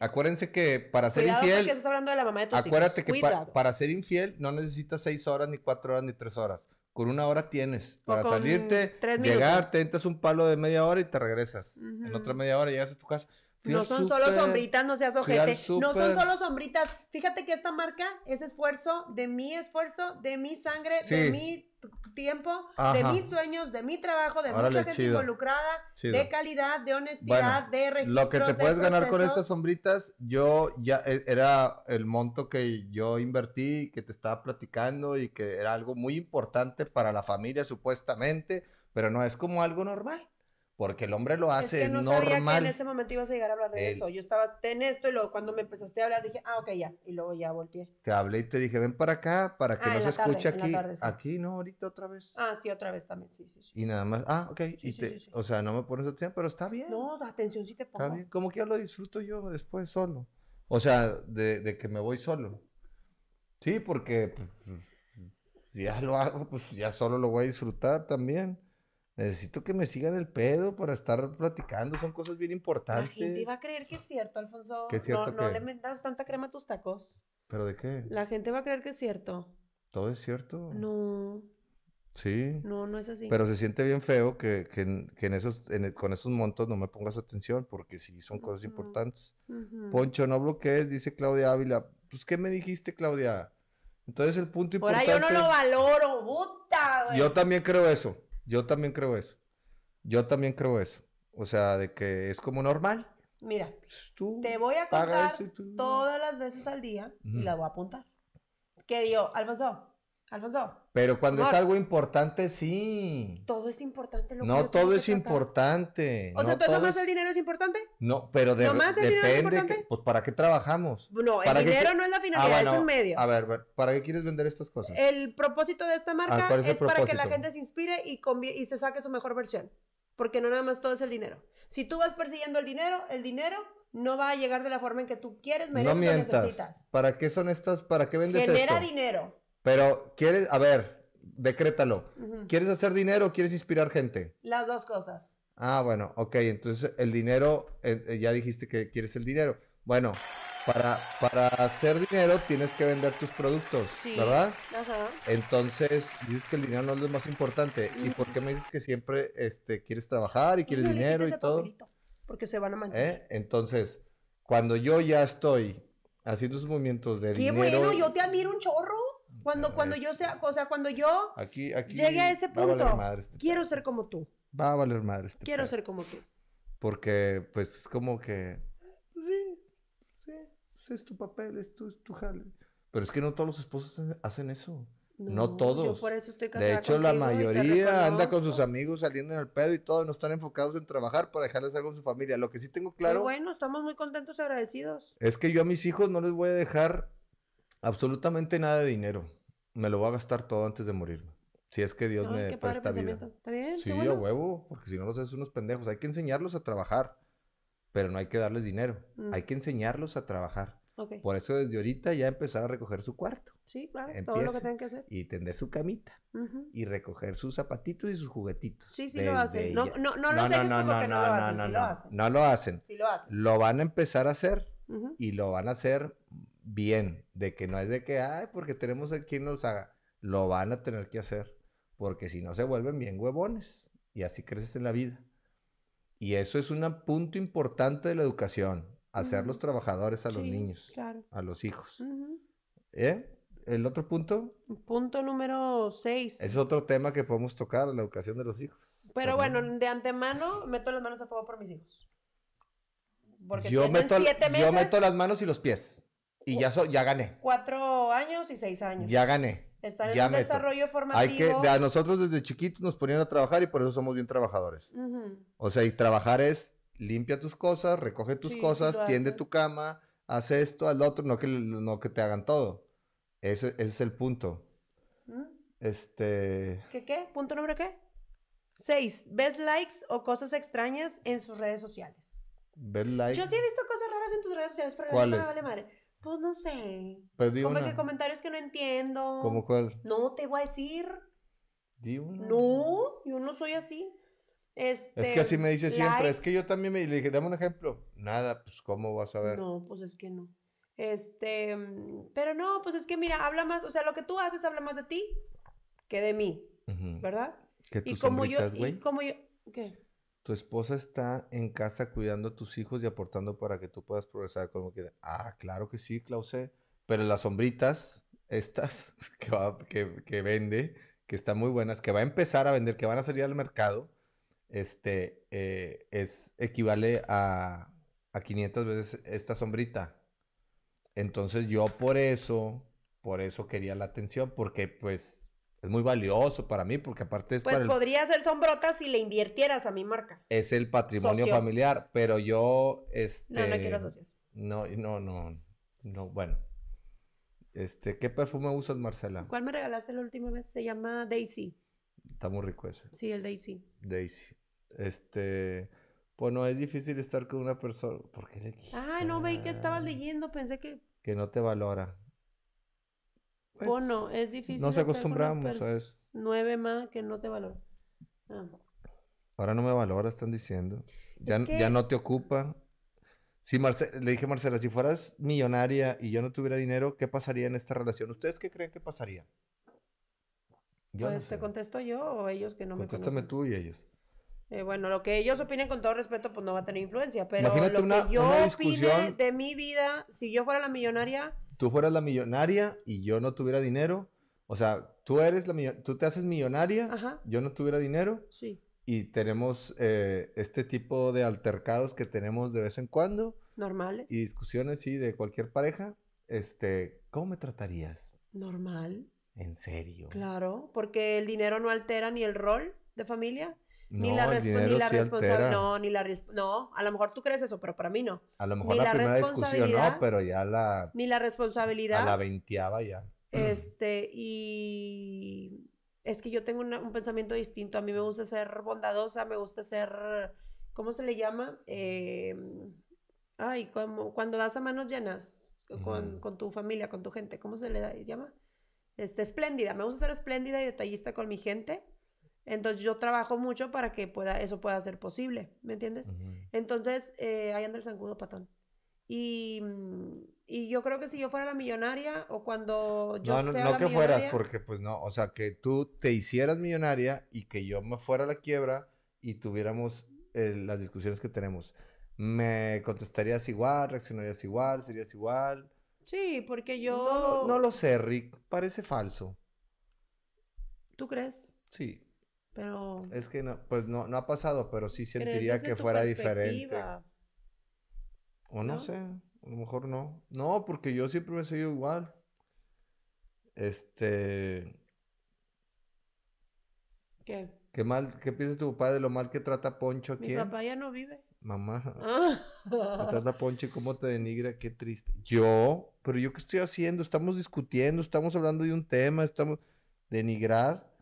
Acuérdense que para ser infiel. hablando de la mamá de acuérdate que para ser infiel no necesitas seis horas, ni cuatro horas, ni tres horas. Con una hora tienes. Para salirte, llegar, te entras un palo de media hora y te regresas. En otra media hora llegas a tu casa no son solo sombritas, no seas ojete. no son solo sombritas. Fíjate que esta marca es esfuerzo de mi esfuerzo, de mi sangre, de mi tiempo, de mis sueños, de mi trabajo, de mucha gente involucrada, de calidad, de honestidad, de registro. Lo que te puedes ganar con estas sombritas, yo ya e, era el monto que yo invertí, que te estaba platicando y que era algo muy importante para la familia supuestamente, pero no es como algo normal porque el hombre lo hace es que no que en ese momento ibas a llegar a hablar de eso. Yo estaba en esto y luego cuando me empezaste a hablar dije, ah, ok, ya. Y luego ya volteé. Te hablé y te dije, ven para acá para que ah, no se escuche aquí. Aquí, ¿no? Ahorita otra vez. Ah, sí, otra vez también. Sí, sí, sí. Y nada más, ah, ok. y O sea, no me pones atención, pero está bien. No, atención sí te pongo. Está bien. Como que ya lo disfruto yo después solo. O sea, de, que me voy solo. Sí, porque pues, pues, ya lo hago, pues ya solo lo voy a disfrutar también. Necesito que me sigan el pedo para estar platicando, son cosas bien importantes. La gente va a creer que es cierto, Alfonso. no, le metas tanta crema a tus tacos. ¿Pero de qué? La gente va a creer que es cierto. ¿Todo es cierto? No. Sí. No, no es así. Pero se siente bien feo que, que, en esos, e, con esos montos no me pongas atención, porque sí son cosas importantes. Poncho, no bloquees, dice Claudia Ávila. Pues, ¿qué me dijiste, Claudia? Entonces, el punto importante... yo no lo valoro, puta, Yo también creo eso. Yo también creo eso. Yo también creo eso. O sea, de que es como normal. Mira, pues tú te voy a contar todas las veces al día y la voy a apuntar. Que dio, Alfonso, Alfonso. Pero cuando es algo importante, sí. Todo es importante. no todo es importante. O sea, ¿tú nomás el dinero es importante? No, pero de, depende. pues, ¿para qué trabajamos? No, el dinero no es la ah, finalidad, es un medio. A ver, ¿para qué quieres vender estas cosas? El propósito de esta ah, marca es, para que la gente se inspire y, y se saque su mejor versión. Porque no nada más todo es el dinero. Si tú vas persiguiendo el dinero, el dinero no va a llegar de la forma en que tú quieres, mereces no mientas. ¿Para qué son estas? ¿Para qué vendes Genera dinero. Pero quieres, a ver, decrétalo. ¿Quieres hacer dinero o quieres inspirar gente? Las dos cosas. Ah, bueno, ok, entonces el dinero, eh, eh, ya dijiste que quieres el dinero. Bueno, para, para hacer dinero tienes que vender tus productos, sí. ¿verdad? Ajá. Entonces, dices que el dinero no es lo más importante. ¿Y por qué me dices que siempre este, quieres trabajar y quieres dinero y todo? porque se van a manchar. ¿Eh? Entonces, cuando yo ya estoy haciendo esos movimientos de dinero... Qué bueno, yo te admiro un chorro. Cuando, cuando yo sea, o sea, cuando yo llegue a ese punto, este quiero ser como tú. Va a valer madre este Quiero ser como tú. Porque, pues, es como que, eh, pues, sí, sí, pues, es tu papel, es tu, es tu jale. Pero es que no todos los esposos hacen eso. No, todos. Yo por eso estoy de hecho, la mayoría anda con sus amigos saliendo en el pedo y todo, no están enfocados en trabajar para dejarles algo a su familia. Lo que sí tengo claro. Pero bueno, estamos muy contentos y agradecidos. Es que yo a mis hijos no les voy a dejar Absolutamente nada de dinero. Me lo voy a gastar todo antes de morirme. Si es que Dios ah, me presta vida. ¿Está bien? Sí, huevo, porque si no los haces unos pendejos. Hay que enseñarlos a trabajar, pero no hay que darles dinero. Mm. Hay que enseñarlos a trabajar. Por eso desde ahorita ya empezar a recoger su cuarto. Sí, claro, todo lo que tengan que hacer. Y tender su camita. Y recoger sus zapatitos y sus juguetitos. Sí, sí lo hacen. No, no, no, no, no, no, no, no, no, no, lo hacen. no lo hacen. Lo van a empezar a hacer y lo van a hacer bien, de que no es de que, ay, porque tenemos a quien nos haga, lo van a tener que hacer, porque si no se vuelven bien huevones y así creces en la vida. Y eso es un punto importante de la educación, hacer los trabajadores a los niños, a los hijos. ¿Eh? ¿El otro punto? Punto número 6. Es otro tema que podemos tocar, la educación de los hijos. Pero bueno, de antemano meto las manos a fuego por mis hijos. Porque yo meto, Yo meto las manos y los pies. Y ya, ya gané. Cuatro años y seis años. Ya gané. Estar en un desarrollo formativo. Hay que, a nosotros desde chiquitos nos ponían a trabajar y por eso somos bien trabajadores. O sea, y trabajar es limpia tus cosas, recoge tus cosas, tiende tu cama, haz esto, al otro, no que, no que te hagan todo. Ese, es el punto. ¿Mm? Este. ¿Qué qué? ¿Punto número qué? Seis. ¿Ves likes o cosas extrañas en sus redes sociales? ¿Ves likes? Yo sí he visto cosas raras en tus redes sociales, pero no me vale madre pues no sé. Pero pues, di Como que comentarios que no entiendo. ¿Cómo cuál? No, te voy a decir. Di No, yo no soy así. es que este, así me dice siempre. Es que yo también me le dije, dame un ejemplo. Nada, pues cómo vas a ver. No, pues es que no. Este, mm, pero no, pues es que mira, habla más, o sea, lo que tú haces habla más de ti que de mí, ¿verdad? y como yo, y como yo, ¿qué? tu esposa está en casa cuidando a tus hijos y aportando para que tú puedas progresar como que... Ah, claro que sí, clausé. Pero las sombritas, estas que, que, vende, que están muy buenas, que va a empezar a vender, que van a salir al mercado, este, eh, es, equivale a, a 500 veces esta sombrita. Entonces yo por eso, por eso quería la atención, porque pues es muy valioso para mí porque aparte es pues podría ser sombrota si le invirtieras a mi marca es el patrimonio familiar pero yo este no no quiero socios no no no bueno este qué perfume usas Marcela cuál me regalaste la última vez se llama Daisy está muy rico ese sí el Daisy Daisy este pues es difícil estar con una persona ¿por qué le ah no veí que estabas leyendo pensé que que no te valora bueno, es difícil. se acostumbramos a eso. Nueve más que no te valora. Ah. Ahora no me valora, están diciendo. Ya, no te ocupa. Si le dije Marcela, si fueras millonaria y yo no tuviera dinero, ¿qué pasaría en esta relación? ¿Ustedes qué creen que pasaría? pues te contesto yo o ellos que no me conocen. tú y ellos. Eh, bueno, lo que ellos opinen con todo respeto, pues no va a tener influencia. Pero lo que yo opine de mi vida, si yo fuera la millonaria, tú fueras la millonaria y yo no tuviera dinero, o sea, tú eres la tú te haces millonaria, yo no tuviera dinero. Sí. Y tenemos eh, este tipo de altercados que tenemos de vez en cuando. Normales. Y discusiones, sí, de cualquier pareja. Este, ¿cómo me tratarías? Normal. ¿En serio? Claro, porque el dinero no altera ni el rol de familia. No, ni la, responsabilidad. No, la a lo mejor tú crees eso, pero para mí no. A lo mejor la, primera discusión no, pero ya la. Ni la responsabilidad. A la veinteava ya. Este, y. Es que yo tengo un pensamiento distinto. A mí me gusta ser bondadosa, me gusta ser. ¿Cómo se le llama? Em, ay, cuando das a manos llenas con, tu familia, con tu gente. ¿Cómo se le llama? Este, espléndida. Me gusta ser espléndida y detallista con mi gente entonces yo trabajo mucho para que pueda, eso pueda ser posible, ¿me entiendes? Entonces, eh, ahí anda el zancudo patón. Mm, y, yo creo que si yo fuera la millonaria o cuando yo... No, no, sea no que fueras, porque pues no, o sea, que tú te hicieras millonaria y que yo me fuera a la quiebra y tuviéramos eh, las discusiones que tenemos. ¿Me contestarías igual? ¿Reaccionarías igual? ¿Serías igual? Sí, porque yo... no lo sé, Rick, parece falso. ¿Tú crees? Sí. Pero... Es que no, pues no, no ha pasado, pero sí sentiría que fuera diferente. O no, sé, a lo mejor no. No, porque yo siempre me he seguido igual. Este... ¿Qué? ¿Qué mal, qué piensa tu papá de lo mal que trata Poncho aquí? Mi papá ya no vive. Mamá. ¿Qué trata Poncho y cómo te denigra, qué triste. Yo, pero yo qué estoy haciendo, estamos discutiendo, estamos hablando de un tema, estamos denigrar.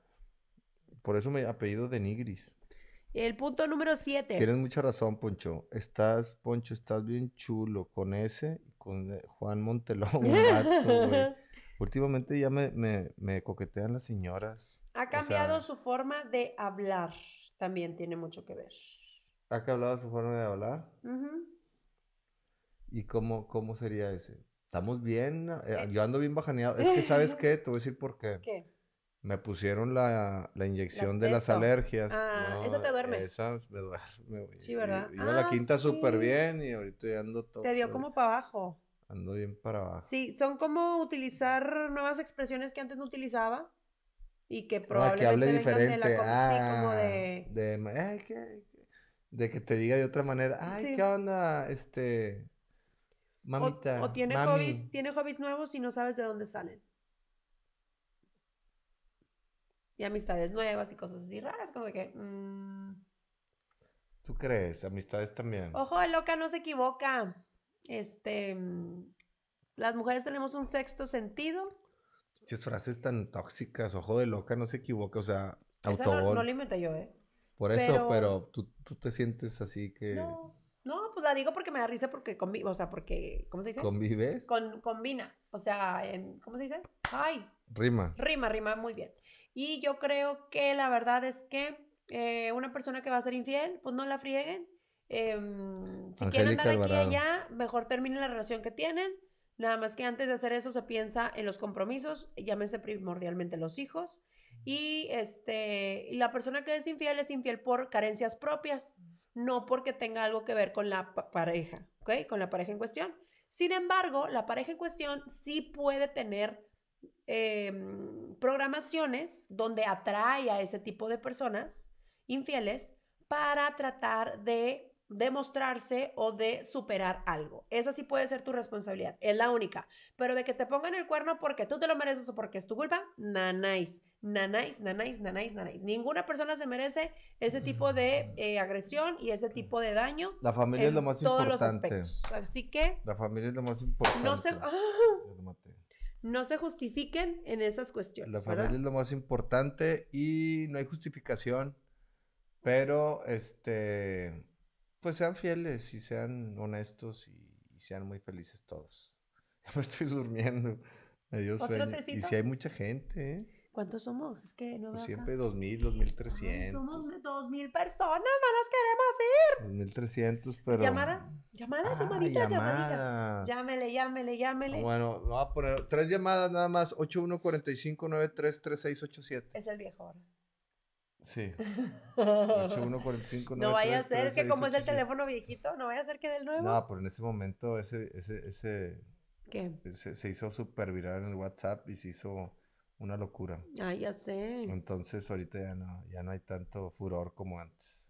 Por eso me apellido de Nigris. El punto número 7. Tienes mucha razón, Poncho. Estás, Poncho, estás bien chulo con ese, con eh, Juan Montelón. Últimamente ya me, coquetean las señoras. Ha cambiado su forma de hablar. También tiene mucho que ver. ¿Ha cambiado su forma de hablar? ¿Y cómo, cómo sería ese? Estamos bien, eh, eh. yo ando bien bajaneado. Es que, ¿sabes qué? Te voy a decir por qué. ¿Qué? Me pusieron la, la inyección de las alergias. Ah, no, ¿esa te duerme? Esa me duerme, güey. Sí, ¿verdad? Iba la ah, quinta súper bien y ahorita ya ando todo. Te dio como para abajo. Ando bien para abajo. Sí, son como utilizar nuevas expresiones que antes no utilizaba y que probablemente ah, te que hable diferente. de como de... Ah, de, que, de que te diga de otra manera. Ay, ¿qué onda? Este... Mamita, o, tiene, Hobbies, tiene hobbies nuevos y no sabes de dónde salen. Y amistades nuevas y cosas así raras, como que... Mm. ¿Tú crees? Amistades también. Ojo, de loca no se equivoca. Este, mm, las mujeres tenemos un sexto sentido. Estas frases tan tóxicas, ojo de loca no se equivoca, o sea, No, no yo, ¿eh? Por eso, pero, ¿tú, te sientes así que... No, no, pues la digo porque me da risa porque convive, o sea, porque, ¿cómo se dice? ¿Convives? Con, combina, o sea, en, ¿cómo se dice? Ay. Rima. Rima, rima, muy bien. Y yo creo que la verdad es que eh, una persona que va a ser infiel, pues no la frieguen. Em, si quieren andar aquí y allá, mejor terminen la relación que tienen. Nada más que antes de hacer eso se piensa en los compromisos, llámense primordialmente los hijos. Y este, la persona que es infiel es infiel por carencias propias, no porque tenga algo que ver con la pareja, ¿ok? Con la pareja en cuestión. Sin embargo, la pareja en cuestión sí puede tener Em, programaciones donde atrae a ese tipo de personas infieles para tratar de demostrarse o de superar algo. Esa sí puede ser tu responsabilidad, es la única. Pero de que te pongan el cuerno porque tú te lo mereces o porque es tu culpa, nanáis, nanáis, nanáis, nanáis, nanáis. Ninguna persona se merece ese tipo de mm. eh, agresión y ese tipo de daño. La familia es lo más importante. Así que... La familia es lo más importante. No sé no se justifiquen en esas cuestiones. La familia es lo más importante y no hay justificación, pero este, pues sean fieles y sean honestos y, sean muy felices todos. Ya me estoy durmiendo. Me dio tecito? Y si hay mucha gente, ¿eh? ¿Cuántos somos? Es que no pues Siempre 2.000, 2.300. Somos 2.000 personas, no las queremos ir. 2.300, pero... ¿Llamadas? ¿Llamadas? Ah, llamaditas, llamaditas. Llámele, llámele, llámele. bueno, vamos a poner tres llamadas nada más. 8145933687. Es el viejo ahora. Sí. 8145933687. No vaya a ser que como es el teléfono viejito, no vaya a ser que del nuevo. No, pero en ese momento ese... ese, ese ¿Qué? Se, se hizo súper viral en el WhatsApp y se hizo una locura. Ay, ya sé. Entonces ahorita ya no, ya no hay tanto furor como antes.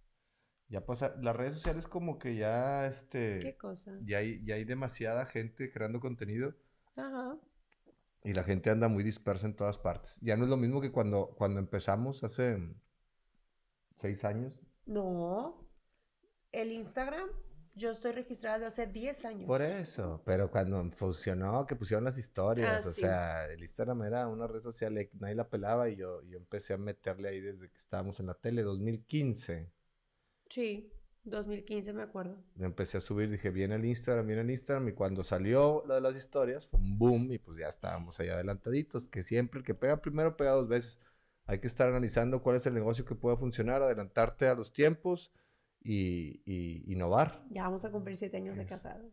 Ya pasa, las redes sociales como que ya, este... ¿Qué cosa? Ya hay, ya hay demasiada gente creando contenido. Ajá. Y la gente anda muy dispersa en todas partes. Ya no es lo mismo que cuando, cuando empezamos hace seis años. No. El Instagram yo estoy registrada desde hace 10 años. Por eso, pero cuando funcionó, que pusieron las historias, ah, o sea, el Instagram era una red social, eh, nadie la pelaba y yo, empecé a meterle ahí desde que estábamos en la tele, 2015. Sí, 2015 me acuerdo. me empecé a subir, dije, viene el Instagram, viene el Instagram, y cuando salió lo de las historias, fue un boom y pues ya estábamos ahí adelantaditos, que siempre el que pega primero pega dos veces. Hay que estar analizando cuál es el negocio que puede funcionar, adelantarte a los tiempos y, innovar. Ya vamos a cumplir siete años de casados.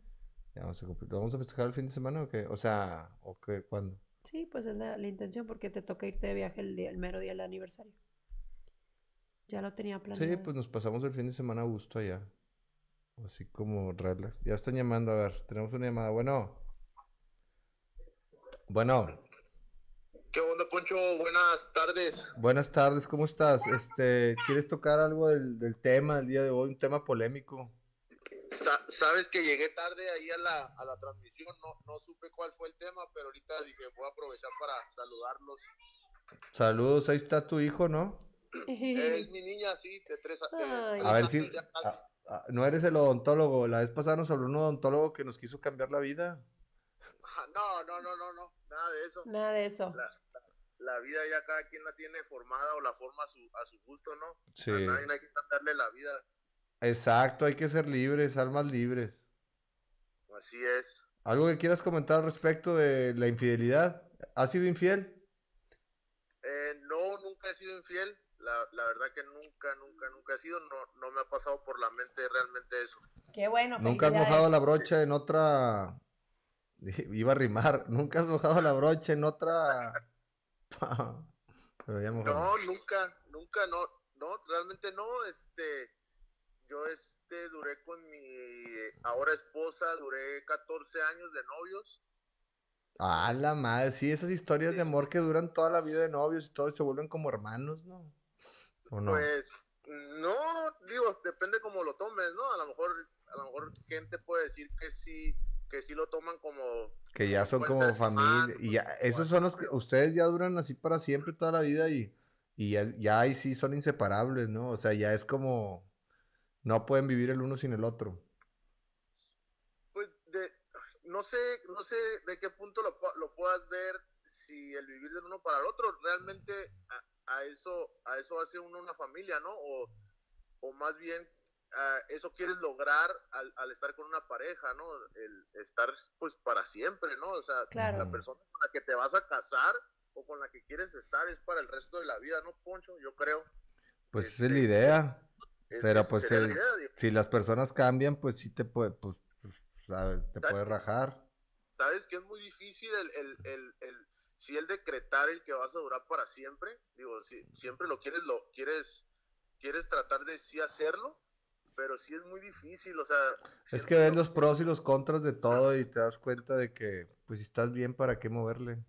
Ya vamos a vamos a festejar el fin de semana o qué? O sea, ¿o ¿Cuándo? Sí, pues es la, intención porque te toca irte de viaje el, el mero día del aniversario. Ya lo tenía planeado. Sí, pues nos pasamos el fin de semana a gusto allá. Así como relax. Ya están llamando, a ver, tenemos una llamada. Bueno. Bueno. ¿Qué onda, Concho? Buenas tardes. Buenas tardes, ¿cómo estás? Este, ¿Quieres tocar algo del, tema el día de hoy? Un tema polémico. sabes que llegué tarde ahí a la, a la transmisión, no, supe cuál fue el tema, pero ahorita dije, voy a aprovechar para saludarlos. Saludos, ahí está tu hijo, ¿no? es mi niña, sí, de tres, años. a ver si... no eres el odontólogo, la vez pasada nos habló un odontólogo que nos quiso cambiar la vida. No, no, no, no, no nada de eso. Nada de eso. La, vida ya cada quien la tiene formada o la forma a su, gusto, ¿no? Sí. A nadie hay que darle la vida. Exacto, hay que ser libres, almas libres. Así es. ¿Algo que quieras comentar respecto de la infidelidad? ¿Has sido infiel? Eh, no, nunca he sido infiel. La, verdad que nunca, nunca, nunca he sido. No, no me ha pasado por la mente realmente eso. Qué bueno. Nunca has mojado la brocha en otra Iba a rimar. Nunca has mojado la brocha en otra. Pero ya No, nunca, nunca, no, no, realmente no. Este, yo este duré con mi ahora esposa, duré 14 años de novios. Ah, la madre, sí, esas historias de amor que duran toda la vida de novios y todos se vuelven como hermanos, ¿no? no? Pues no, digo, depende cómo lo tomes, ¿no? A lo mejor, a lo mejor gente puede decir que sí que sí lo toman como... Que ya son como familia. y pues, ya, esos son los que ustedes ya duran así para siempre, toda la vida y, y ya, ahí sí son inseparables, ¿no? O sea, ya es como... No pueden vivir el uno sin el otro. Pues no sé, no sé de qué punto lo, lo puedas ver si el vivir del uno para el otro realmente a, eso a eso hace uno una familia, ¿no? O, o más bien Ah, eso quieres lograr al, estar con una pareja, ¿no? El estar pues para siempre, ¿no? O sea, la persona con la que te vas a casar o con la que quieres estar es para el resto de la vida, ¿no, Poncho? Yo creo. Pues es este, la idea. pues si las personas cambian, pues sí te puede, pues, pues te puede rajar. Sabes que es muy difícil el, si el decretar el que vas a durar para siempre, digo, si siempre lo quieres, lo quieres, quieres tratar de sí hacerlo, pero sí es muy difícil, o sea... Es que ven los pros y los contras de todo y te das cuenta de que, pues, si estás bien, ¿para qué moverle?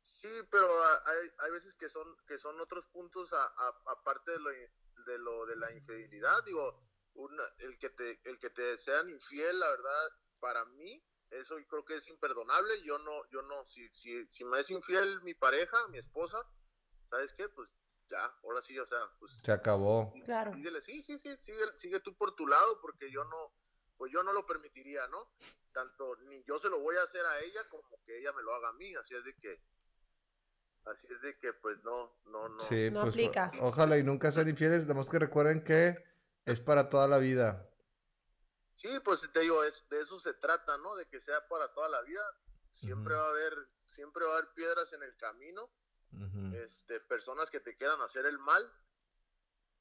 Sí, pero hay, hay veces que son, que son otros puntos aparte de lo, de lo de la infidelidad, digo, una, el, que te, el que te sean infiel, la verdad, para mí, eso yo creo que es imperdonable, yo no, yo no, si, si, si me es infiel mi pareja, mi esposa, ¿sabes qué? Pues ahora sí, o sea, pues... Se acabó. Claro. sí, sí, sí, sigue, tú por tu lado porque yo no, pues yo no lo permitiría, ¿no? Tanto ni yo se lo voy a hacer a ella como que ella me lo haga a mí, así es de que... Así es de que pues no, no, no. Pues, aplica. Ojalá y nunca sean infieles, nada que recuerden que es para toda la vida. Sí, pues te digo, es, de eso se trata, ¿no? De que sea para toda la vida. Siempre va a haber, siempre va a haber piedras en el camino este, personas que te quieran hacer el mal,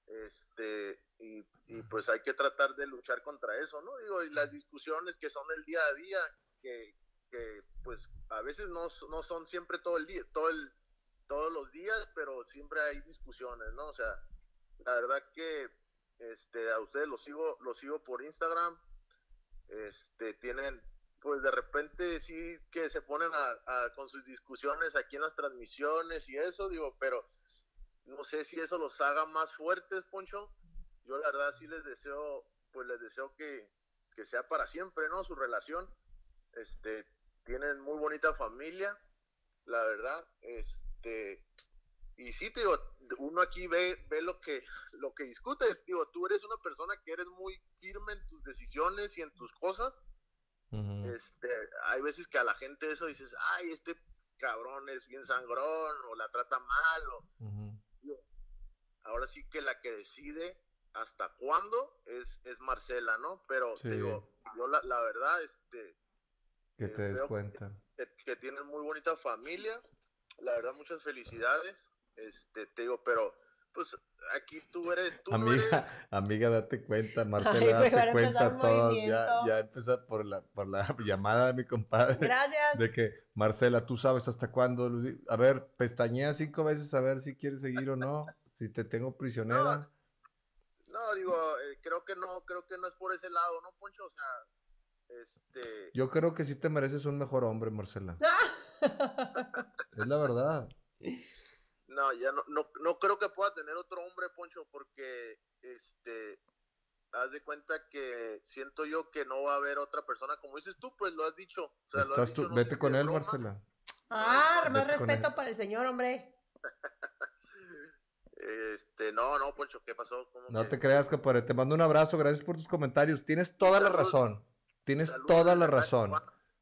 este, y, pues hay que tratar de luchar contra eso, ¿no? Digo, y las discusiones que son el día a día, que, pues a veces no, no, son siempre todo el día, todo el, todos los días, pero siempre hay discusiones, ¿no? O sea, la verdad que este, a ustedes los sigo, los sigo por Instagram, este, tienen, pues de repente sí que se ponen a, con sus discusiones aquí en las transmisiones y eso, digo, pero no sé si eso los haga más fuertes, Poncho. Yo la verdad sí les deseo, pues les deseo que, sea para siempre, ¿no? Su relación. Este, tienen muy bonita familia, la verdad. Este, y sí, te digo, uno aquí ve, ve lo que, lo que discutes. Digo, tú eres una persona que eres muy firme en tus decisiones y en tus cosas este, hay veces que a la gente eso dices, ay, este cabrón es bien sangrón o la trata mal. Ahora sí que la que decide hasta cuándo es, es Marcela, ¿no? Pero te digo, yo la, verdad, este... Que eh, te des cuenta. que, tienen muy bonita familia. La verdad, muchas felicidades. Este, te digo, pero pues aquí tú eres tú. Amiga, amiga date cuenta, Marcela, date cuenta todos. Ya, ya por la, por la llamada de mi compadre. Gracias. De que, Marcela, tú sabes hasta cuándo. A ver, pestañea cinco veces a ver si quieres seguir o no, si te tengo prisionera. No, digo, eh, creo que no, creo que no es por ese lado, ¿no, Poncho? O sea, este... Yo creo que sí te mereces un mejor hombre, Marcela. es la verdad. No, ya no, no, creo que pueda tener otro hombre, Poncho, porque este, haz de cuenta que siento yo que no va a haber otra persona, como dices tú, pues lo has dicho. vete con él, Marcela. Ah, más respeto para el señor, hombre. este, no, no, Poncho, ¿qué pasó? no te creas, compadre. Te mando un abrazo, gracias por tus comentarios. Tienes toda la razón. Tienes toda la razón.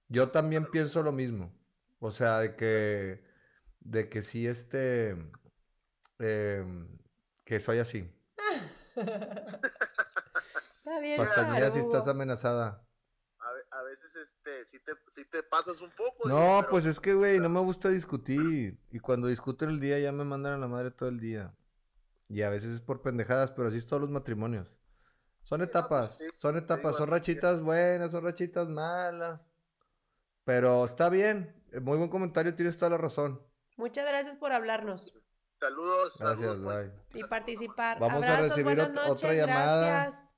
Yo también pienso lo mismo. O sea, de que de que sí, este, em, que soy así. Está bien. si estás amenazada. A, veces, este, si te, pasas un poco. No, pues es que, güey, no me gusta discutir. Y cuando discuto el día ya me mandan a la madre todo el día. Y a veces es por pendejadas, pero así es todos los matrimonios. Son pues etapas, son etapas, son rachitas buenas, son rachitas malas. Pero está bien, eh, muy buen comentario, tienes toda la razón. Muchas gracias por hablarnos. Saludos, gracias, pues. Y participar. Vamos a recibir otra llamada. Gracias.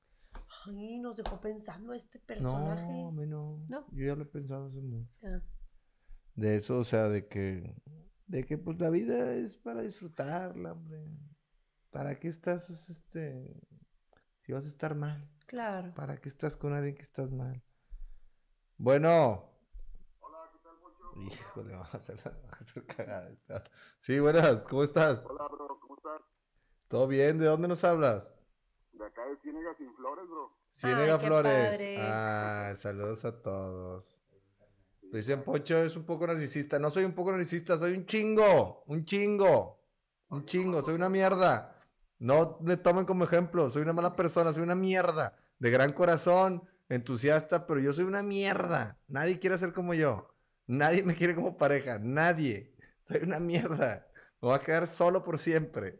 Ay, nos dejó pensando este personaje. No, no. Yo ya lo he pensado hace mucho. Ah. De eso, o sea, de que. De que pues la vida es para disfrutarla, hombre. ¿Para qué estás este si vas a estar mal? Claro. ¿Para qué estás con alguien que estás mal? Bueno. Híjole, vamos a cagada. Sí, buenas, ¿cómo estás? Hola, bro, ¿cómo estás? ¿Todo bien? ¿De dónde nos hablas? De acá de Cienega sin flores, bro. Cienega Flores. Ah, saludos a todos. Pues dicen Pocho es un poco narcisista. No soy un poco narcisista, soy un chingo. Un chingo. Un chingo, soy una mierda. No me tomen como ejemplo, soy una mala persona, soy una mierda. De gran corazón, entusiasta, pero yo soy una mierda. Nadie quiere ser como yo. Nadie me quiere como pareja, nadie. Soy una mierda. Me voy a quedar solo por siempre.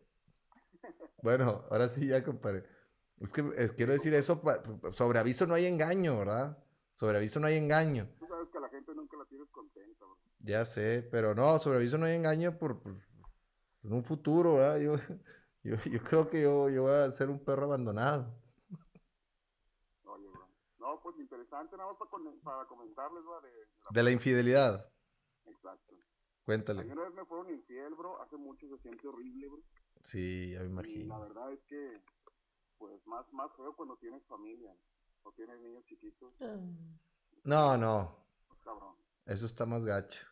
Bueno, ahora sí ya, compadre. Es que quiero decir eso, sobre aviso no hay engaño, ¿verdad? Sobre aviso no hay engaño. Tú sabes que la gente nunca la tienes contenta, Ya sé, pero no, sobre aviso no hay engaño por, un futuro, ¿verdad? Yo, yo, creo que yo, yo voy a ser un perro abandonado interesante, nada más para, para comentarles, ¿va? De, la... infidelidad. Exacto. Cuéntale. A mí vez me fueron infiel, bro, hace mucho se siente horrible, bro. Sí, ya me imagino. Y la verdad es que, pues, más, más feo cuando tienes familia o tienes niños chiquitos. Ah. No, no. Pues, cabrón. Eso está más gacho.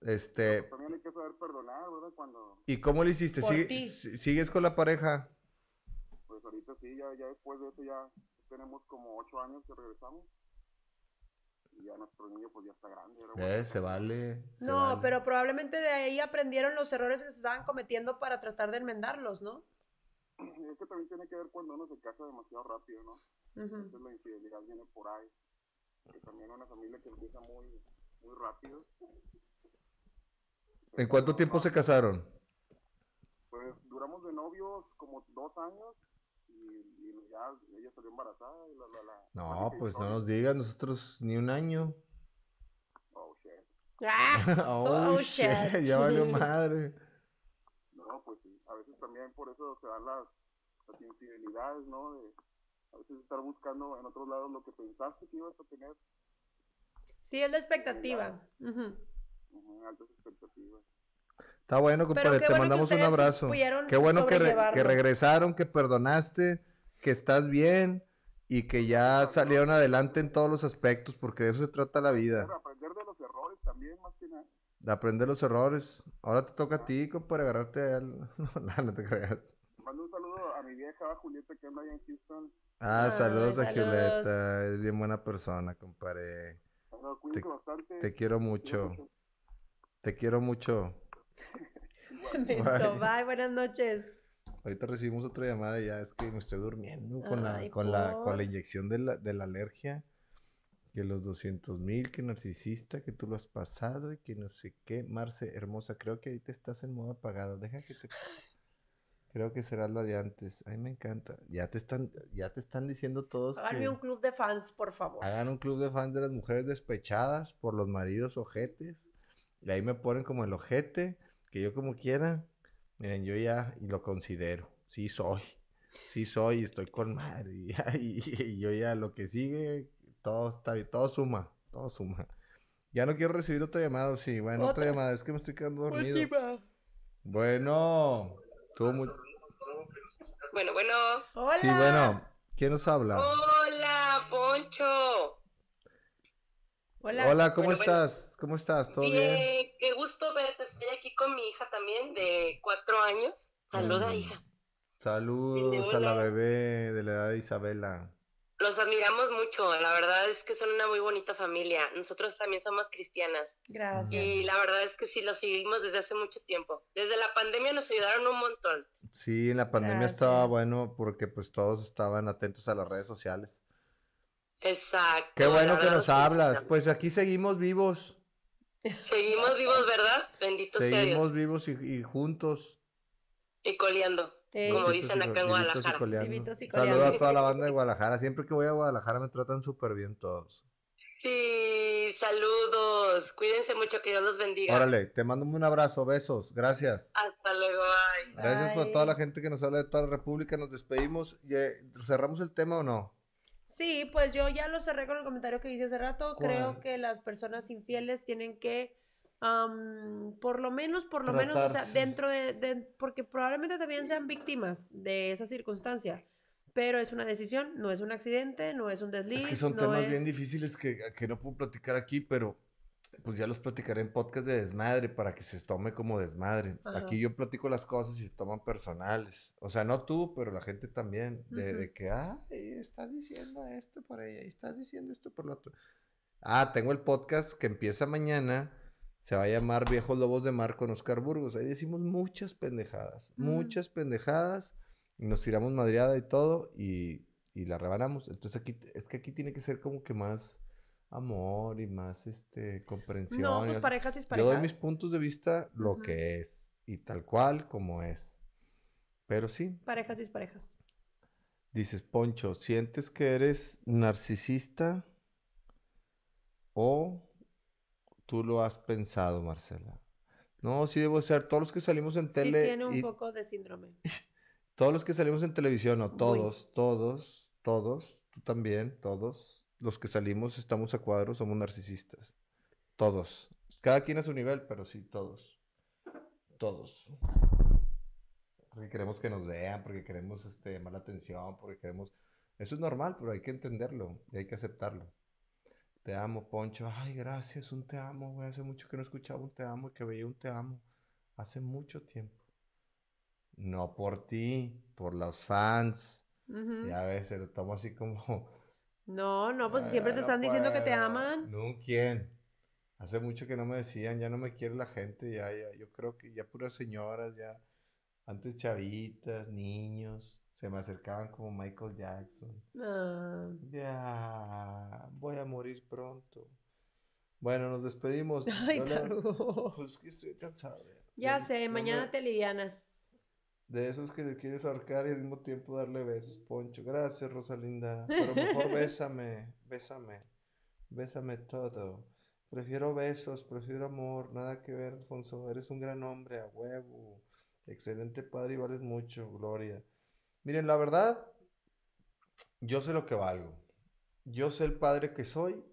Este. Pues, también hay que saber perdonar, ¿verdad? Cuando... ¿Y cómo le hiciste? ¿Sigues con la pareja? Pues ahorita sí, ya, ya después de eso ya tenemos como ocho años que regresamos. Y ya nuestro niño pues ya está grande. Era eh, se vale. no, pero probablemente de ahí aprendieron los errores que se estaban cometiendo para tratar de enmendarlos, ¿no? Es que también tiene que ver cuando uno se casa demasiado rápido, ¿no? Entonces la infidelidad viene por ahí. Que también una familia que empieza muy, muy rápido. ¿En cuánto tiempo se casaron? Pues duramos de novios como dos años y, pues ya ella salió embarazada y la, la, la No, pues no nos digas, nosotros ni un año. Oh, shit. Ah, oh, oh shit. ya valió madre. No, pues sí, a veces también por eso se dan las, las infidelidades, ¿no? De, a veces estar buscando en otros lados lo que pensaste que ibas a tener. Sí, es la expectativa. Está bueno, compadre. Te mandamos un abrazo. Qué bueno que, regresaron, que perdonaste, que estás bien y que ya salieron adelante en todos los aspectos, porque de eso se trata la vida. aprender de los errores también, más que nada. De aprender los errores. Ahora te toca a ti, compadre, agarrarte al. Mando un saludo a mi vieja Julieta que en Ah, saludos, a Julieta. Es bien buena persona, compadre. te, quiero mucho. Te quiero mucho. Bye. buenas noches. Ahorita recibimos otra llamada y ya es que me estoy durmiendo con, la, con, la, con la inyección de la, de la alergia. Que los 200 mil, que narcisista, que tú lo has pasado y que no sé qué. Marce, hermosa, creo que ahí te estás en modo apagado. Deja que te... Creo que será la de antes. mí me encanta. Ya te están, ya te están diciendo todos. Háganme un club de fans, por favor. Hagan un club de fans de las mujeres despechadas por los maridos ojetes. Y ahí me ponen como el ojete que yo como quiera, miren, yo ya y lo considero, sí soy, sí soy, estoy con madre, y, yo ya lo que sigue, todo está todo suma, todo suma. Ya no quiero recibir otro llamado sí, bueno, otra, llamada, es que me estoy quedando dormido. Bueno, Bueno, bueno. Hola. Sí, bueno, ¿quién nos habla? Hola, Poncho. Hola. Hola, ¿cómo estás? ¿Cómo estás? ¿Todo bien? Qué gusto verte. Estoy aquí con mi hija también, de cuatro años. Saluda, mm. hija. Saludos a la bebé de la edad de Isabela. Los admiramos mucho, la verdad es que son una muy bonita familia. Nosotros también somos cristianas. Gracias. Y la verdad es que sí, los seguimos desde hace mucho tiempo. Desde la pandemia nos ayudaron un montón. Sí, en la pandemia estaba bueno porque pues todos estaban atentos a las redes sociales. Exacto. Qué bueno que nos hablas. Pues aquí seguimos vivos. Seguimos vivos, ¿verdad? Bendito Seguimos vivos y, juntos. Y coleando, como dicen acá en Guadalajara. Saludos a toda la banda de Guadalajara. Siempre que voy a Guadalajara me tratan súper bien todos. Sí, saludos. Cuídense mucho, que Dios los bendiga. Órale, te mando un abrazo, besos, gracias. Hasta luego, bye. Gracias por toda la gente que nos habla de toda la República. Nos despedimos. ¿Cerramos el tema o no? Sí, pues yo ya lo cerré con el comentario que hice hace rato. Creo que las personas infieles tienen que, por lo menos, por lo menos, o sea, dentro de, porque probablemente también sean víctimas de esa circunstancia. Pero es una decisión, no es un accidente, no es un desliz. Es que son temas bien difíciles que no puedo platicar aquí, pero pues ya los platicaré en podcast de desmadre para que se tome como desmadre. Aquí yo platico las cosas y se toman personales. O sea, no tú, pero la gente también. De, que, ah, estás diciendo esto por ahí, estás diciendo esto por lo otro. Ah, tengo el podcast que empieza mañana. Se va a llamar Viejos Lobos de Mar con Oscar Burgos. Ahí decimos muchas pendejadas, mm. muchas pendejadas. Y nos tiramos madriada y todo y, y la rebanamos. Entonces aquí, es que aquí tiene que ser como que más amor y más este, comprensión. No, pues parejas y Yo doy mis puntos de vista lo que es y tal cual como es. Pero sí. Parejas disparejas. Dices, Poncho, ¿sientes que eres narcisista o tú lo has pensado, Marcela? No, sí debo ser. Todos los que salimos en tele... tiene un poco de síndrome. todos los que salimos en televisión, no, todos, todos, todos, tú también, todos los que salimos, estamos a cuadros somos narcisistas. Todos. Cada quien a su nivel, pero sí, todos. Todos. Porque queremos que nos vean, porque queremos este, llamar la atención, porque queremos... Eso es normal, pero hay que entenderlo y hay que aceptarlo. Te amo, Poncho. Ay, gracias, un te amo, Hace mucho que no escuchaba un te amo y que veía un te amo. Hace mucho tiempo. No por ti, por los fans. Ya ves, lo tomo así como no, no, pues siempre te están diciendo que te aman. No, ¿quién? Hace mucho que no me decían, ya no me quiere la gente, ya, ya, yo creo que ya puras señoras, ya, antes chavitas, niños, se me acercaban como Michael Jackson. Ah. Ya, voy a morir pronto. Bueno, nos despedimos. Ay, Pues que estoy cansado. Ya, sé, mañana te livianas. De esos que te quieres arcar y al mismo tiempo darle besos, Poncho. Gracias, Rosalinda. Pero mejor bésame, bésame, bésame todo. Prefiero besos, prefiero amor, nada que ver, Alfonso. Eres un gran hombre, a huevo. Excelente padre y vales mucho, Gloria. Miren, la verdad, yo sé lo que valgo. Yo sé el padre que soy,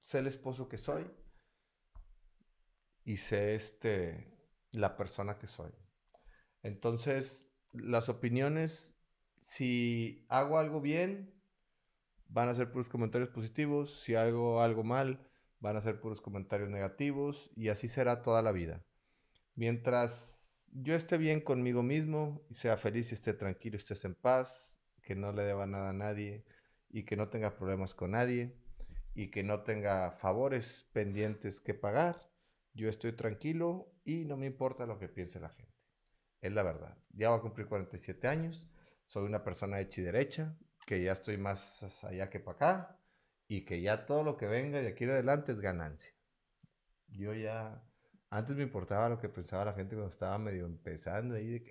sé el esposo que soy y sé este la persona que soy. Entonces, las opiniones, si hago algo bien, van a ser puros comentarios positivos, si hago algo mal, van a ser puros comentarios negativos y así será toda la vida. Mientras yo esté bien conmigo mismo y sea feliz y esté tranquilo, estés en paz, que no le deba nada a nadie y que no tenga problemas con nadie y que no tenga favores pendientes que pagar, yo estoy tranquilo y no me importa lo que piense la gente es la verdad. Ya voy a cumplir 47 años, soy una persona hecha y derecha, que ya estoy más allá que para acá y que ya todo lo que venga de aquí en adelante es ganancia. Yo ya, antes me importaba lo que pensaba la gente cuando estaba medio empezando ahí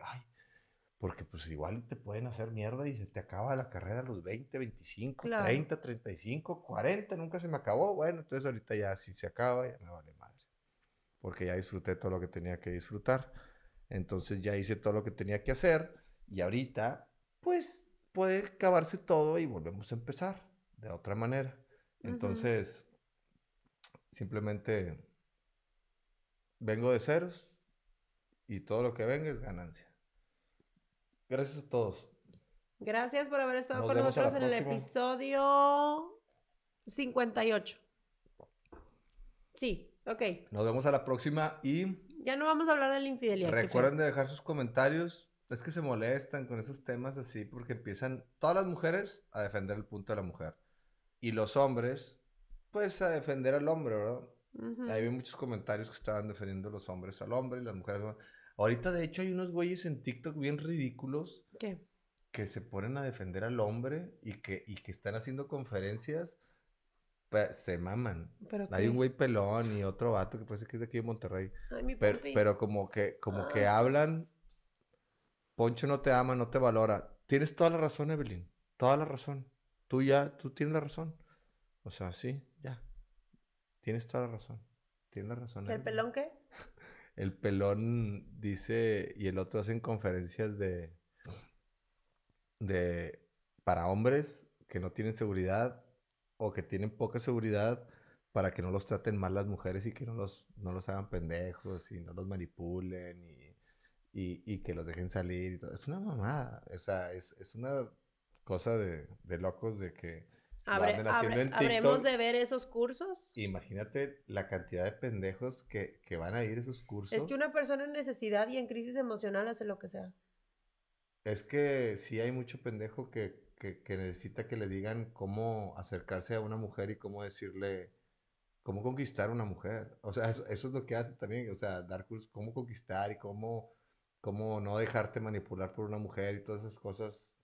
porque pues igual te pueden hacer mierda y se te acaba la carrera a los 20, 25, 30, 35, 40, nunca se me acabó. Bueno, entonces ahorita ya si se acaba, ya me vale madre, porque ya disfruté todo lo que tenía que disfrutar. Entonces ya hice todo lo que tenía que hacer y ahorita, pues, puede acabarse todo y volvemos a empezar de otra manera. Entonces, simplemente vengo de ceros y todo lo que venga es ganancia. Gracias a todos. Gracias por haber estado con nosotros en el episodio 58. Sí, ok. Nos vemos a la próxima y ya no vamos a hablar de la infidelidad. Recuerden de dejar sus comentarios. Es que se molestan con esos temas así porque empiezan todas las mujeres a defender el punto de la mujer. Y los hombres, pues a defender al hombre, ¿verdad? Ahí vi muchos comentarios que estaban defendiendo los hombres al hombre y las mujeres. Ahorita, de hecho, hay unos güeyes en TikTok bien ridículos. ¿Qué? Que se ponen a defender al hombre y que, y que están haciendo conferencias se maman. ¿Pero Hay un güey pelón y otro vato que parece que es de aquí en Monterrey. pero, como que, como que ah. hablan, Poncho no te ama, no te valora. Tienes toda la razón, Evelyn. Toda la razón. Tú ya, tú tienes la razón. O sea, sí, ya. Tienes toda la razón. Tienes la razón. ¿El pelón qué? el pelón dice y el otro hacen conferencias de de para hombres que no tienen seguridad o que tienen poca seguridad para que no los traten mal las mujeres y que no los, no los hagan pendejos y no los manipulen y, que los dejen salir Es una mamada. O es, una cosa de, locos de que Abre, ¿Habremos de ver esos cursos? Imagínate la cantidad de pendejos que, que van a ir a esos cursos. Es que una persona en necesidad y en crisis emocional hace lo que sea. Es que sí hay mucho pendejo que que, necesita que le digan cómo acercarse a una mujer y cómo decirle, cómo conquistar a una mujer. O sea, eso, es lo que hace también, o sea, dar cómo conquistar y cómo, cómo no dejarte manipular por una mujer y todas esas cosas.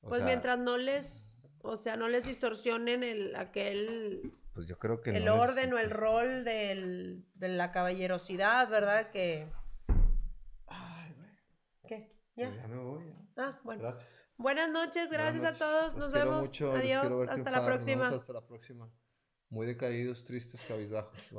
pues mientras no les, o sea, no les distorsionen el, aquel... Pues yo creo que... El orden o el pues rol del, de la caballerosidad, ¿verdad? Que... Ay, ¿Qué? Pues ¿Ya? me voy. Ah, bueno. Gracias. Buenas noches, gracias a todos. Nos vemos. Adiós. Hasta la próxima. Muy decaídos, tristes, cabizbajos.